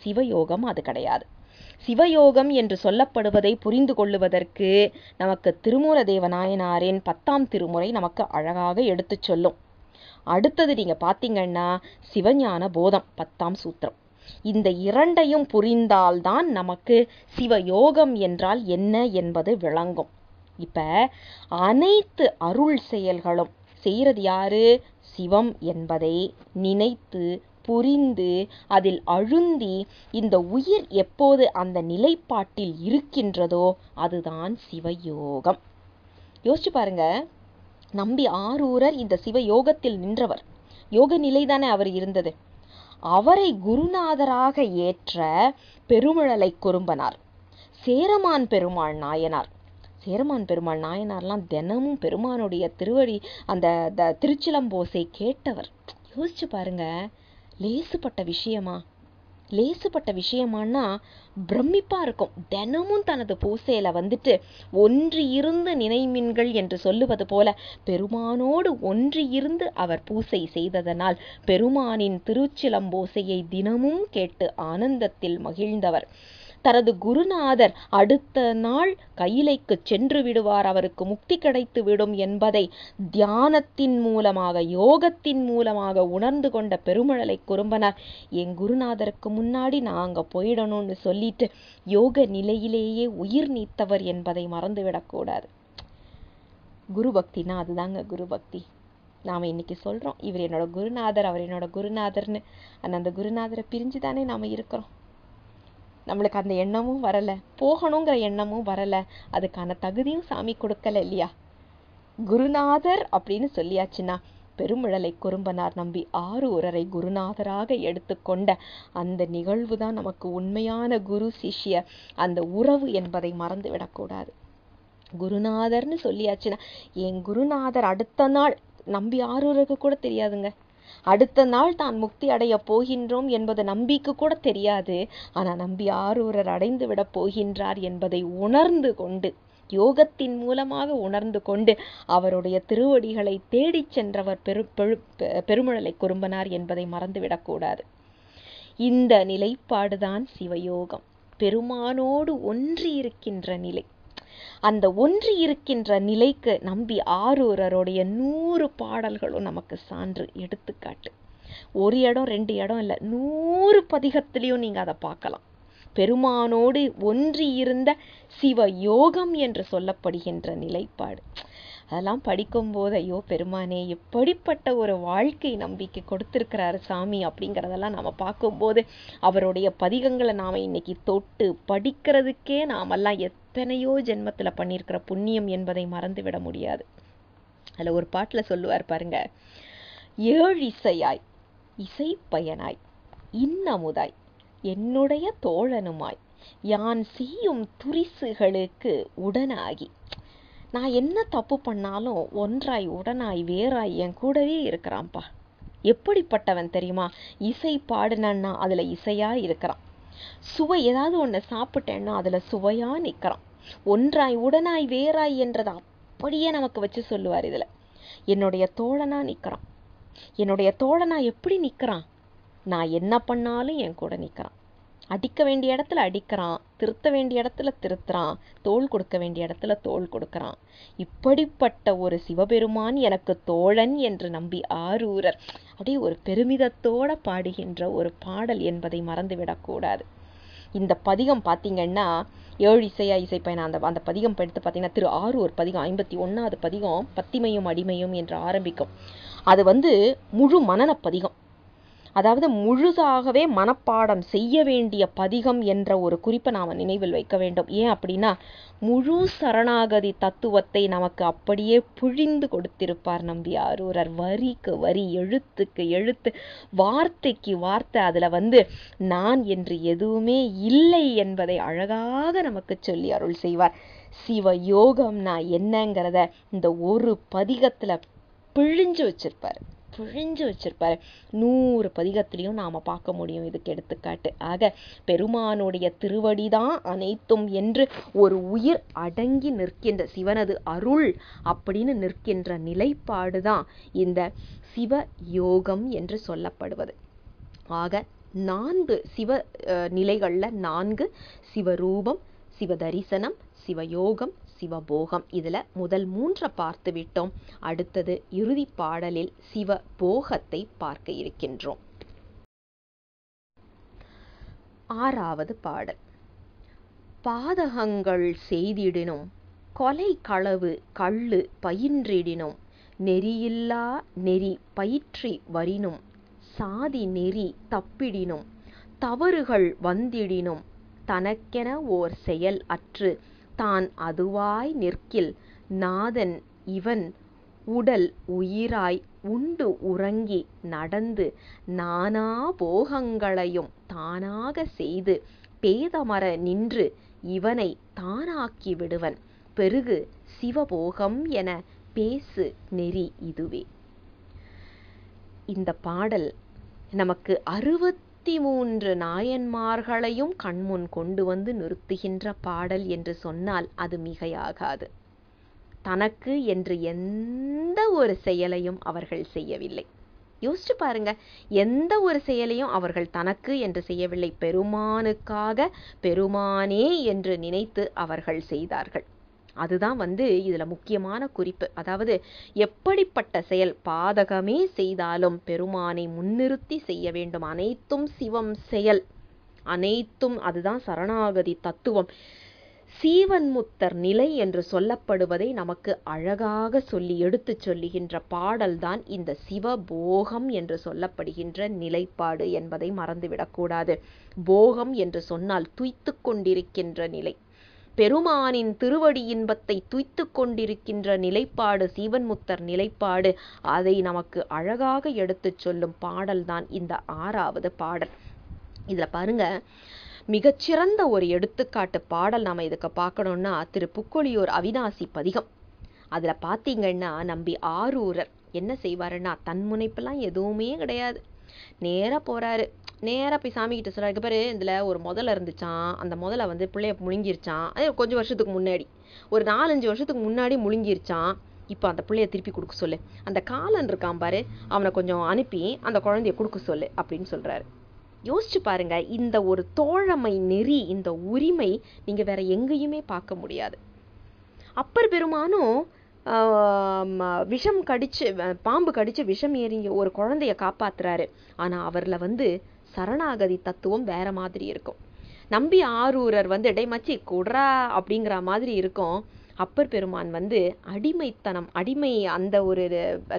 சிவயோகம் அது கிடையாது சிவயோகம் என்று சொல்லப்படுவதை புரிந்து கொள்ளுவதற்கு நமக்கு திருமூல தேவநாயனாரின் நாயனாரின் பத்தாம் திருமுறை நமக்கு அழகாக எடுத்துச் சொல்லும் அடுத்தது நீங்க பாத்தீங்கன்னா சிவஞான போதம் பத்தாம் சூத்திரம் இந்த இரண்டையும் புரிந்தால்தான் நமக்கு சிவயோகம் என்றால் என்ன என்பது விளங்கும் இப்ப அனைத்து அருள் செயல்களும் செய்யறது யாரு சிவம் என்பதை நினைத்து புரிந்து அதில் அழுந்தி இந்த உயிர் எப்போது அந்த நிலைப்பாட்டில் இருக்கின்றதோ அதுதான் சிவயோகம் யோசிச்சு பாருங்க நம்பி ஆரூரர் இந்த சிவயோகத்தில் நின்றவர் யோக நிலை தானே அவர் இருந்தது அவரை குருநாதராக ஏற்ற பெருமிழலை குறும்பனார் சேரமான் பெருமாள் நாயனார் சேரமான் பெருமாள் நாயனார்லாம் தினமும் பெருமானுடைய திருவடி அந்த த திருச்சிலம்போசை கேட்டவர் யோசிச்சு பாருங்க லேசுப்பட்ட விஷயமா லேசுப்பட்ட விஷயமானா பிரமிப்பாக இருக்கும் தினமும் தனது பூசையில் வந்துட்டு ஒன்று இருந்து நினைமின்கள் என்று சொல்லுவது போல பெருமானோடு ஒன்று இருந்து அவர் பூசை செய்ததனால் பெருமானின் திருச்சிலம்போசையை தினமும் கேட்டு ஆனந்தத்தில் மகிழ்ந்தவர் தனது குருநாதர் அடுத்த நாள் கையிலைக்கு சென்று விடுவார் அவருக்கு முக்தி கிடைத்து விடும் என்பதை தியானத்தின் மூலமாக யோகத்தின் மூலமாக உணர்ந்து கொண்ட பெருமழலை குறும்பனார் என் குருநாதருக்கு முன்னாடி நான் அங்கே போயிடணும்னு சொல்லிட்டு யோக நிலையிலேயே உயிர் நீத்தவர் என்பதை மறந்துவிடக்கூடாது குரு பக்தினா அதுதாங்க குரு பக்தி நாம் இன்றைக்கி சொல்கிறோம் இவர் என்னோட குருநாதர் அவர் என்னோட குருநாதர்னு அந்த அந்த குருநாதரை பிரிஞ்சு தானே நாம் இருக்கிறோம் நம்மளுக்கு அந்த எண்ணமும் வரலை போகணுங்கிற எண்ணமும் வரலை அதுக்கான தகுதியும் சாமி கொடுக்கல இல்லையா குருநாதர் அப்படின்னு சொல்லியாச்சுன்னா பெருமிழலை குறும்பனார் நம்பி ஆறு உரரை குருநாதராக எடுத்துக்கொண்ட அந்த நிகழ்வு தான் நமக்கு உண்மையான குரு சிஷ்ய அந்த உறவு என்பதை மறந்து விடக்கூடாது குருநாதர்னு சொல்லியாச்சுன்னா என் குருநாதர் அடுத்த நாள் நம்பி ஆரூருக்கு கூட தெரியாதுங்க அடுத்த நாள் தான் முக்தி அடைய போகின்றோம் என்பது நம்பிக்கு கூட தெரியாது ஆனால் நம்பி ஆரூரர் அடைந்து விட போகின்றார் என்பதை உணர்ந்து கொண்டு யோகத்தின் மூலமாக உணர்ந்து கொண்டு அவருடைய திருவடிகளை தேடிச் சென்றவர் பெரு பெருமழலை குறும்பனார் என்பதை மறந்துவிடக்கூடாது இந்த நிலைப்பாடுதான் சிவயோகம் பெருமானோடு ஒன்றி இருக்கின்ற நிலை அந்த ஒன்று இருக்கின்ற நிலைக்கு நம்பி ஆரூரருடைய நூறு பாடல்களும் நமக்கு சான்று எடுத்துக்காட்டு ஒரு இடம் ரெண்டு இடம் இல்லை நூறு பதிகத்திலையும் நீங்கள் அதை பார்க்கலாம் பெருமானோடு ஒன்றி இருந்த சிவ யோகம் என்று சொல்லப்படுகின்ற நிலைப்பாடு அதெல்லாம் படிக்கும்போது ஐயோ பெருமானே எப்படிப்பட்ட ஒரு வாழ்க்கை நம்பிக்கை கொடுத்துருக்கிறாரு சாமி அப்படிங்கிறதெல்லாம் நாம் பார்க்கும்போது அவருடைய பதிகங்களை நாம் இன்னைக்கு தொட்டு படிக்கிறதுக்கே நாமெல்லாம் எத்தனையோ ஜென்மத்தில் பண்ணியிருக்கிற புண்ணியம் என்பதை மறந்துவிட முடியாது அதில் ஒரு பாட்டில் சொல்லுவார் பாருங்க ஏழு இசையாய் இசை பயனாய் இன்னமுதாய் என்னுடைய தோழனுமாய் யான் செய்யும் துரிசுகளுக்கு உடனாகி நான் என்ன தப்பு பண்ணாலும் ஒன்றாய் உடனாய் வேறாய் என் கூடவே இருக்கிறான்ப்பா எப்படிப்பட்டவன் தெரியுமா இசை பாடினன்னா அதில் இசையாக இருக்கிறான் சுவை ஏதாவது ஒன்று சாப்பிட்டேன்னா அதில் சுவையாக நிற்கிறான் ஒன்றாய் உடனாய் வேறாய் என்றதை அப்படியே நமக்கு வச்சு சொல்லுவார் இதில் என்னுடைய தோழனாக நிற்கிறான் என்னுடைய தோழனா எப்படி நிற்கிறான் நான் என்ன பண்ணாலும் என் கூட நிற்கிறான் அடிக்க வேண்டிய இடத்துல அடிக்கிறான் திருத்த வேண்டிய இடத்துல திருத்துறான் தோல் கொடுக்க வேண்டிய இடத்துல தோல் கொடுக்குறான் இப்படிப்பட்ட ஒரு சிவபெருமான் எனக்கு தோழன் என்று நம்பி ஆரூரர் அப்படியே ஒரு பெருமிதத்தோட பாடுகின்ற ஒரு பாடல் என்பதை மறந்துவிடக்கூடாது இந்த பதிகம் பார்த்தீங்கன்னா ஏழு இசையா இசைப்பயன் அந்த அந்த பதிகம் எடுத்து பார்த்தீங்கன்னா திரு ஆறு ஒரு பதிகம் ஐம்பத்தி ஒன்றாவது பதிகம் பத்திமையும் அடிமையும் என்று ஆரம்பிக்கும் அது வந்து முழு மனன பதிகம் அதாவது முழுதாகவே மனப்பாடம் செய்ய வேண்டிய பதிகம் என்ற ஒரு குறிப்பை நாம் நினைவில் வைக்க வேண்டும் ஏன் அப்படின்னா முழு சரணாகதி தத்துவத்தை நமக்கு அப்படியே புழிந்து கொடுத்திருப்பார் நம்பி ஆரூரர் வரிக்கு வரி எழுத்துக்கு எழுத்து வார்த்தைக்கு வார்த்தை அதில் வந்து நான் என்று எதுவுமே இல்லை என்பதை அழகாக நமக்கு சொல்லி அருள் செய்வார் சிவ யோகம்னா என்னங்கிறத இந்த ஒரு பதிகத்தில் பிழிஞ்சு வச்சிருப்பார் புழிஞ்சு வச்சுருப்பாரு நூறு பதிகத்திலையும் நாம் பார்க்க முடியும் இதுக்கு எடுத்துக்காட்டு ஆக பெருமானுடைய திருவடி தான் அனைத்தும் என்று ஒரு உயிர் அடங்கி நிற்கின்ற சிவனது அருள் அப்படின்னு நிற்கின்ற நிலைப்பாடு தான் இந்த சிவ யோகம் என்று சொல்லப்படுவது ஆக நான்கு சிவ நிலைகளில் நான்கு சிவரூபம் சிவதரிசனம் சிவயோகம் சிவபோகம் இதில் முதல் மூன்றை பார்த்து விட்டோம் அடுத்தது இறுதி பாடலில் போகத்தை பார்க்க இருக்கின்றோம் ஆறாவது பாடல் பாதகங்கள் செய்திடினும் கொலை களவு கள்ளு பயின்றிடினும் நெறியில்லா நெறி பயிற்றி வரினும் சாதி நெறி தப்பிடினும் தவறுகள் வந்திடினும் தனக்கென ஓர் செயல் அற்று தான் அதுவாய் நிற்கில் நாதன் இவன் உடல் உயிராய் உண்டு உறங்கி நடந்து நானா போகங்களையும் தானாக செய்து பேதமற நின்று இவனை தானாக்கி விடுவன் பெருகு சிவபோகம் என பேசு நெறி இதுவே இந்த பாடல் நமக்கு அறுபத்தி இருபத்தி மூன்று நாயன்மார்களையும் கண்முன் கொண்டு வந்து நிறுத்துகின்ற பாடல் என்று சொன்னால் அது மிகையாகாது தனக்கு என்று எந்த ஒரு செயலையும் அவர்கள் செய்யவில்லை யோசிச்சு பாருங்க எந்த ஒரு செயலையும் அவர்கள் தனக்கு என்று செய்யவில்லை பெருமானுக்காக பெருமானே என்று நினைத்து அவர்கள் செய்தார்கள் அதுதான் வந்து இதில் முக்கியமான குறிப்பு அதாவது எப்படிப்பட்ட செயல் பாதகமே செய்தாலும் பெருமானை முன்னிறுத்தி செய்ய வேண்டும் அனைத்தும் சிவம் செயல் அனைத்தும் அதுதான் சரணாகதி தத்துவம் சீவன்முத்தர் நிலை என்று சொல்லப்படுவதை நமக்கு அழகாக சொல்லி எடுத்து சொல்லுகின்ற பாடல்தான் இந்த சிவபோகம் என்று சொல்லப்படுகின்ற நிலைப்பாடு என்பதை மறந்துவிடக்கூடாது போகம் என்று சொன்னால் துய்த்து கொண்டிருக்கின்ற நிலை பெருமானின் திருவடி இன்பத்தை துய்த்து கொண்டிருக்கின்ற நிலைப்பாடு சீவன்முத்தர் நிலைப்பாடு அதை நமக்கு அழகாக எடுத்துச் சொல்லும் பாடல்தான் இந்த ஆறாவது பாடல் இதில் பாருங்க மிகச்சிறந்த ஒரு எடுத்துக்காட்டு பாடல் நம்ம இதுக்கு பார்க்கணும்னா திரு புக்கொழியூர் அவிநாசி பதிகம் அதில் பார்த்தீங்கன்னா நம்பி ஆரூரர் என்ன செய்வாருன்னா தன் முனைப்பெல்லாம் எதுவுமே கிடையாது நேராக போகிறாரு நேராக போய் சாமிக்கிட்ட சொல்கிறாரு பாரு இதில் ஒரு முதல்ல இருந்துச்சான் அந்த முதல்ல வந்து பிள்ளைய முழுங்கிருச்சான் அது கொஞ்சம் வருஷத்துக்கு முன்னாடி ஒரு நாலஞ்சு வருஷத்துக்கு முன்னாடி முழுங்கிருச்சான் இப்போ அந்த பிள்ளைய திருப்பி கொடுக்க சொல்லு அந்த காலன் இருக்கான் பாரு அவனை கொஞ்சம் அனுப்பி அந்த குழந்தைய கொடுக்க சொல்லு அப்படின்னு சொல்கிறாரு யோசிச்சு பாருங்க இந்த ஒரு தோழமை நெறி இந்த உரிமை நீங்கள் வேற எங்கேயுமே பார்க்க முடியாது அப்பர் பெருமானும் விஷம் கடிச்சு பாம்பு கடிச்சு விஷம் ஏறிங்க ஒரு குழந்தைய காப்பாத்துறாரு ஆனால் அவரில் வந்து சரணாகதி தத்துவம் வேற மாதிரி இருக்கும் நம்பி ஆரூரர் வந்து இடைமச்சி குடுறா அப்படிங்கிற மாதிரி இருக்கும் அப்பர் பெருமான் வந்து அடிமைத்தனம் அடிமை அந்த ஒரு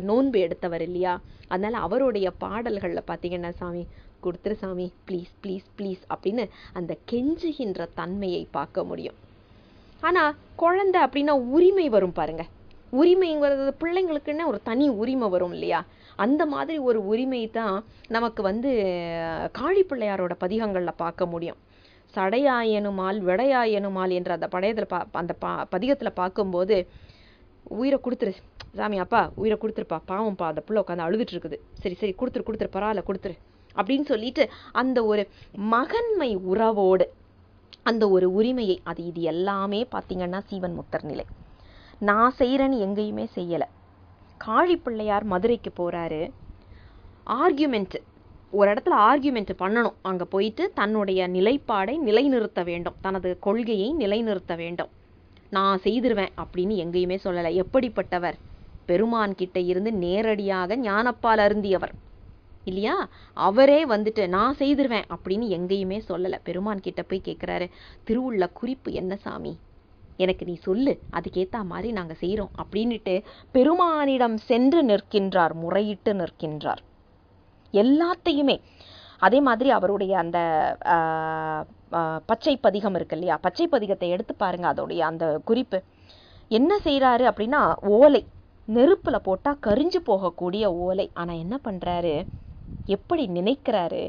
நோன்பு எடுத்தவர் இல்லையா அதனால அவருடைய பாடல்களில் பார்த்தீங்கன்னா சாமி கொடுத்துரு சாமி ப்ளீஸ் ப்ளீஸ் ப்ளீஸ் அப்படின்னு அந்த கெஞ்சுகின்ற தன்மையை பார்க்க முடியும் ஆனால் குழந்தை அப்படின்னா உரிமை வரும் பாருங்கள் உரிமைங்கிறது பிள்ளைங்களுக்குன்னு ஒரு தனி உரிமை வரும் இல்லையா அந்த மாதிரி ஒரு உரிமை தான் நமக்கு வந்து காளி பிள்ளையாரோட பதிகங்களில் பார்க்க முடியும் சடையாயனுமால் விடையாயனுமால் என்ற அந்த படையத்தில் பா அந்த பா பதிகத்தில் பார்க்கும்போது உயிரை கொடுத்துரு சாமி அப்பா உயிரை கொடுத்துருப்பா பாவம்ப்பா அந்த பிள்ளை உட்காந்து அழுதுட்டு இருக்குது சரி சரி கொடுத்துரு கொடுத்துரு பரவாயில்ல கொடுத்துரு அப்படின்னு சொல்லிட்டு அந்த ஒரு மகன்மை உறவோடு அந்த ஒரு உரிமையை அது இது எல்லாமே பார்த்தீங்கன்னா சீவன் முக்தர் நிலை நான் செய்கிறேன்னு எங்கேயுமே செய்யலை காழி பிள்ளையார் மதுரைக்கு போகிறாரு ஆர்கியூமெண்ட்டு ஒரு இடத்துல ஆர்கியூமெண்ட் பண்ணணும் அங்கே போயிட்டு தன்னுடைய நிலைப்பாடை நிலைநிறுத்த வேண்டும் தனது கொள்கையை நிலைநிறுத்த வேண்டும் நான் செய்திருவேன் அப்படின்னு எங்கேயுமே சொல்லலை எப்படிப்பட்டவர் பெருமான் கிட்ட இருந்து நேரடியாக ஞானப்பால் அருந்தியவர் இல்லையா அவரே வந்துட்டு நான் செய்திருவேன் அப்படின்னு எங்கேயுமே சொல்லலை பெருமான் கிட்ட போய் கேட்குறாரு திருவுள்ள குறிப்பு என்ன சாமி எனக்கு நீ சொல்லு அதுக்கேற்ற மாதிரி நாங்கள் செய்கிறோம் அப்படின்ட்டு பெருமானிடம் சென்று நிற்கின்றார் முறையிட்டு நிற்கின்றார் எல்லாத்தையுமே அதே மாதிரி அவருடைய அந்த பச்சை பதிகம் இருக்கு இல்லையா பச்சை பதிகத்தை எடுத்து பாருங்க அதோடைய அந்த குறிப்பு என்ன செய்கிறாரு அப்படின்னா ஓலை நெருப்பில் போட்டால் கரிஞ்சு போகக்கூடிய ஓலை ஆனால் என்ன பண்ணுறாரு எப்படி நினைக்கிறாரு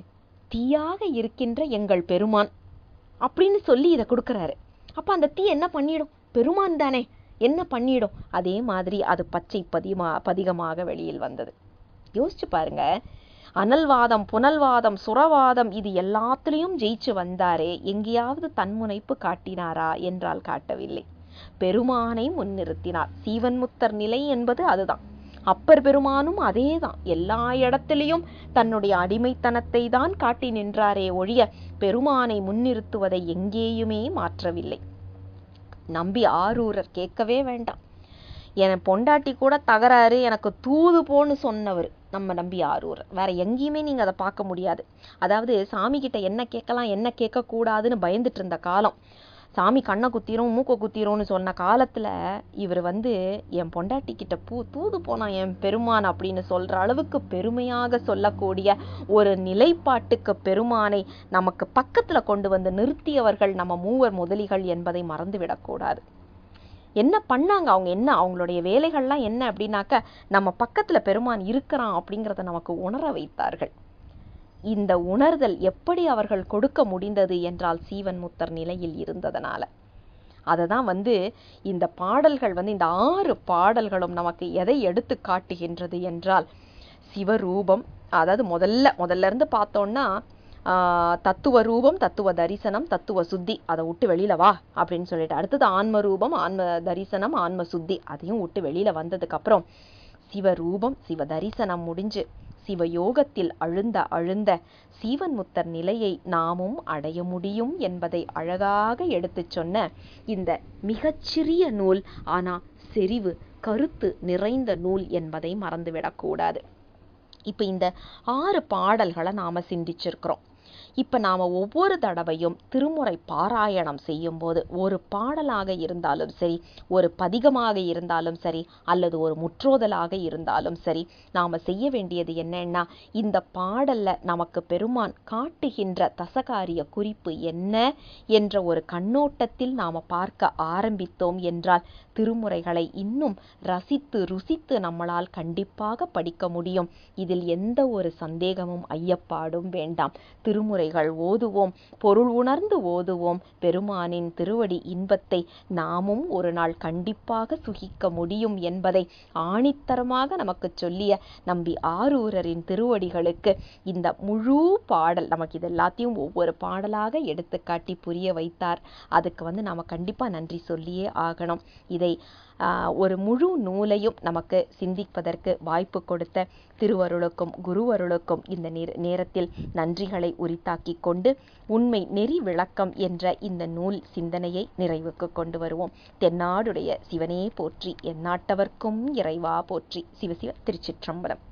தீயாக இருக்கின்ற எங்கள் பெருமான் அப்படின்னு சொல்லி இதை கொடுக்குறாரு அப்போ அந்த தீ என்ன பண்ணிடும் பெருமான் தானே என்ன பண்ணிடும் அதே மாதிரி அது பச்சை பதிமா பதிகமாக வெளியில் வந்தது யோசிச்சு பாருங்க அனல்வாதம் புனல்வாதம் சுரவாதம் இது எல்லாத்துலேயும் ஜெயிச்சு வந்தாரே எங்கேயாவது தன்முனைப்பு காட்டினாரா என்றால் காட்டவில்லை பெருமானை முன்னிறுத்தினார் சீவன்முத்தர் நிலை என்பது அதுதான் அப்பர் பெருமானும் அதேதான் எல்லா இடத்திலையும் தன்னுடைய அடிமைத்தனத்தை தான் காட்டி நின்றாரே ஒழிய பெருமானை முன்னிறுத்துவதை எங்கேயுமே மாற்றவில்லை நம்பி ஆரூரர் கேட்கவே வேண்டாம் என் பொண்டாட்டி கூட தகராறு எனக்கு தூது போன்னு சொன்னவர் நம்ம நம்பி ஆரூரர் வேற எங்கேயுமே நீங்கள் அதை பார்க்க முடியாது அதாவது சாமி கிட்ட என்ன கேட்கலாம் என்ன கேட்கக்கூடாதுன்னு பயந்துட்டு இருந்த காலம் சாமி கண்ணை குத்திரும் மூக்கை குத்திரும்னு சொன்ன காலத்தில் இவர் வந்து என் பொண்டாட்டிக்கிட்ட பூ தூது போனான் என் பெருமான் அப்படின்னு சொல்கிற அளவுக்கு பெருமையாக சொல்லக்கூடிய ஒரு நிலைப்பாட்டுக்கு பெருமானை நமக்கு பக்கத்தில் கொண்டு வந்து நிறுத்தியவர்கள் நம்ம மூவர் முதலிகள் என்பதை மறந்துவிடக்கூடாது என்ன பண்ணாங்க அவங்க என்ன அவங்களுடைய வேலைகள்லாம் என்ன அப்படின்னாக்க நம்ம பக்கத்தில் பெருமான் இருக்கிறான் அப்படிங்கிறத நமக்கு உணர வைத்தார்கள் இந்த உணர்தல் எப்படி அவர்கள் கொடுக்க முடிந்தது என்றால் சீவன் முத்தர் நிலையில் இருந்ததனால அதை தான் வந்து இந்த பாடல்கள் வந்து இந்த ஆறு பாடல்களும் நமக்கு எதை எடுத்து காட்டுகின்றது என்றால் சிவரூபம் அதாவது முதல்ல முதல்ல இருந்து பார்த்தோன்னா தத்துவ ரூபம் தத்துவ தரிசனம் தத்துவ சுத்தி அதை விட்டு வெளியில வா அப்படின்னு சொல்லிட்டு அடுத்தது ஆன்ம ரூபம் ஆன்ம தரிசனம் ஆன்ம சுத்தி அதையும் விட்டு வெளியில வந்ததுக்கு அப்புறம் சிவரூபம் சிவ தரிசனம் முடிஞ்சு சிவயோகத்தில் அழுந்த அழுந்த சீவன்முத்தர் நிலையை நாமும் அடைய முடியும் என்பதை அழகாக எடுத்துச் சொன்ன இந்த மிகச்சிறிய நூல் ஆனால் செறிவு கருத்து நிறைந்த நூல் என்பதை மறந்துவிடக்கூடாது இப்போ இந்த ஆறு பாடல்களை நாம் சிந்திச்சிருக்கிறோம் இப்போ நாம் ஒவ்வொரு தடவையும் திருமுறை பாராயணம் செய்யும்போது ஒரு பாடலாக இருந்தாலும் சரி ஒரு பதிகமாக இருந்தாலும் சரி அல்லது ஒரு முற்றோதலாக இருந்தாலும் சரி நாம் செய்ய வேண்டியது என்னன்னா இந்த பாடலில் நமக்கு பெருமான் காட்டுகின்ற தசகாரிய குறிப்பு என்ன என்ற ஒரு கண்ணோட்டத்தில் நாம் பார்க்க ஆரம்பித்தோம் என்றால் திருமுறைகளை இன்னும் ரசித்து ருசித்து நம்மளால் கண்டிப்பாக படிக்க முடியும் இதில் எந்த ஒரு சந்தேகமும் ஐயப்பாடும் வேண்டாம் திருமுறைகள் ஓதுவோம் பொருள் உணர்ந்து ஓதுவோம் பெருமானின் திருவடி இன்பத்தை நாமும் ஒரு நாள் கண்டிப்பாக சுகிக்க முடியும் என்பதை ஆணித்தரமாக நமக்கு சொல்லிய நம்பி ஆரூரரின் திருவடிகளுக்கு இந்த முழு பாடல் நமக்கு இது எல்லாத்தையும் ஒவ்வொரு பாடலாக எடுத்துக்காட்டி புரிய வைத்தார் அதுக்கு வந்து நாம் கண்டிப்பாக நன்றி சொல்லியே ஆகணும் இது கவிதை ஒரு முழு நூலையும் நமக்கு சிந்திப்பதற்கு வாய்ப்பு கொடுத்த திருவருளுக்கும் குருவருளுக்கும் இந்த நேரத்தில் நன்றிகளை உரித்தாக்கி கொண்டு உண்மை நெறி விளக்கம் என்ற இந்த நூல் சிந்தனையை நிறைவுக்கு கொண்டு வருவோம் தென்னாடுடைய சிவனே போற்றி எந்நாட்டவர்க்கும் இறைவா போற்றி சிவசிவ திருச்சிற்றம்பலம்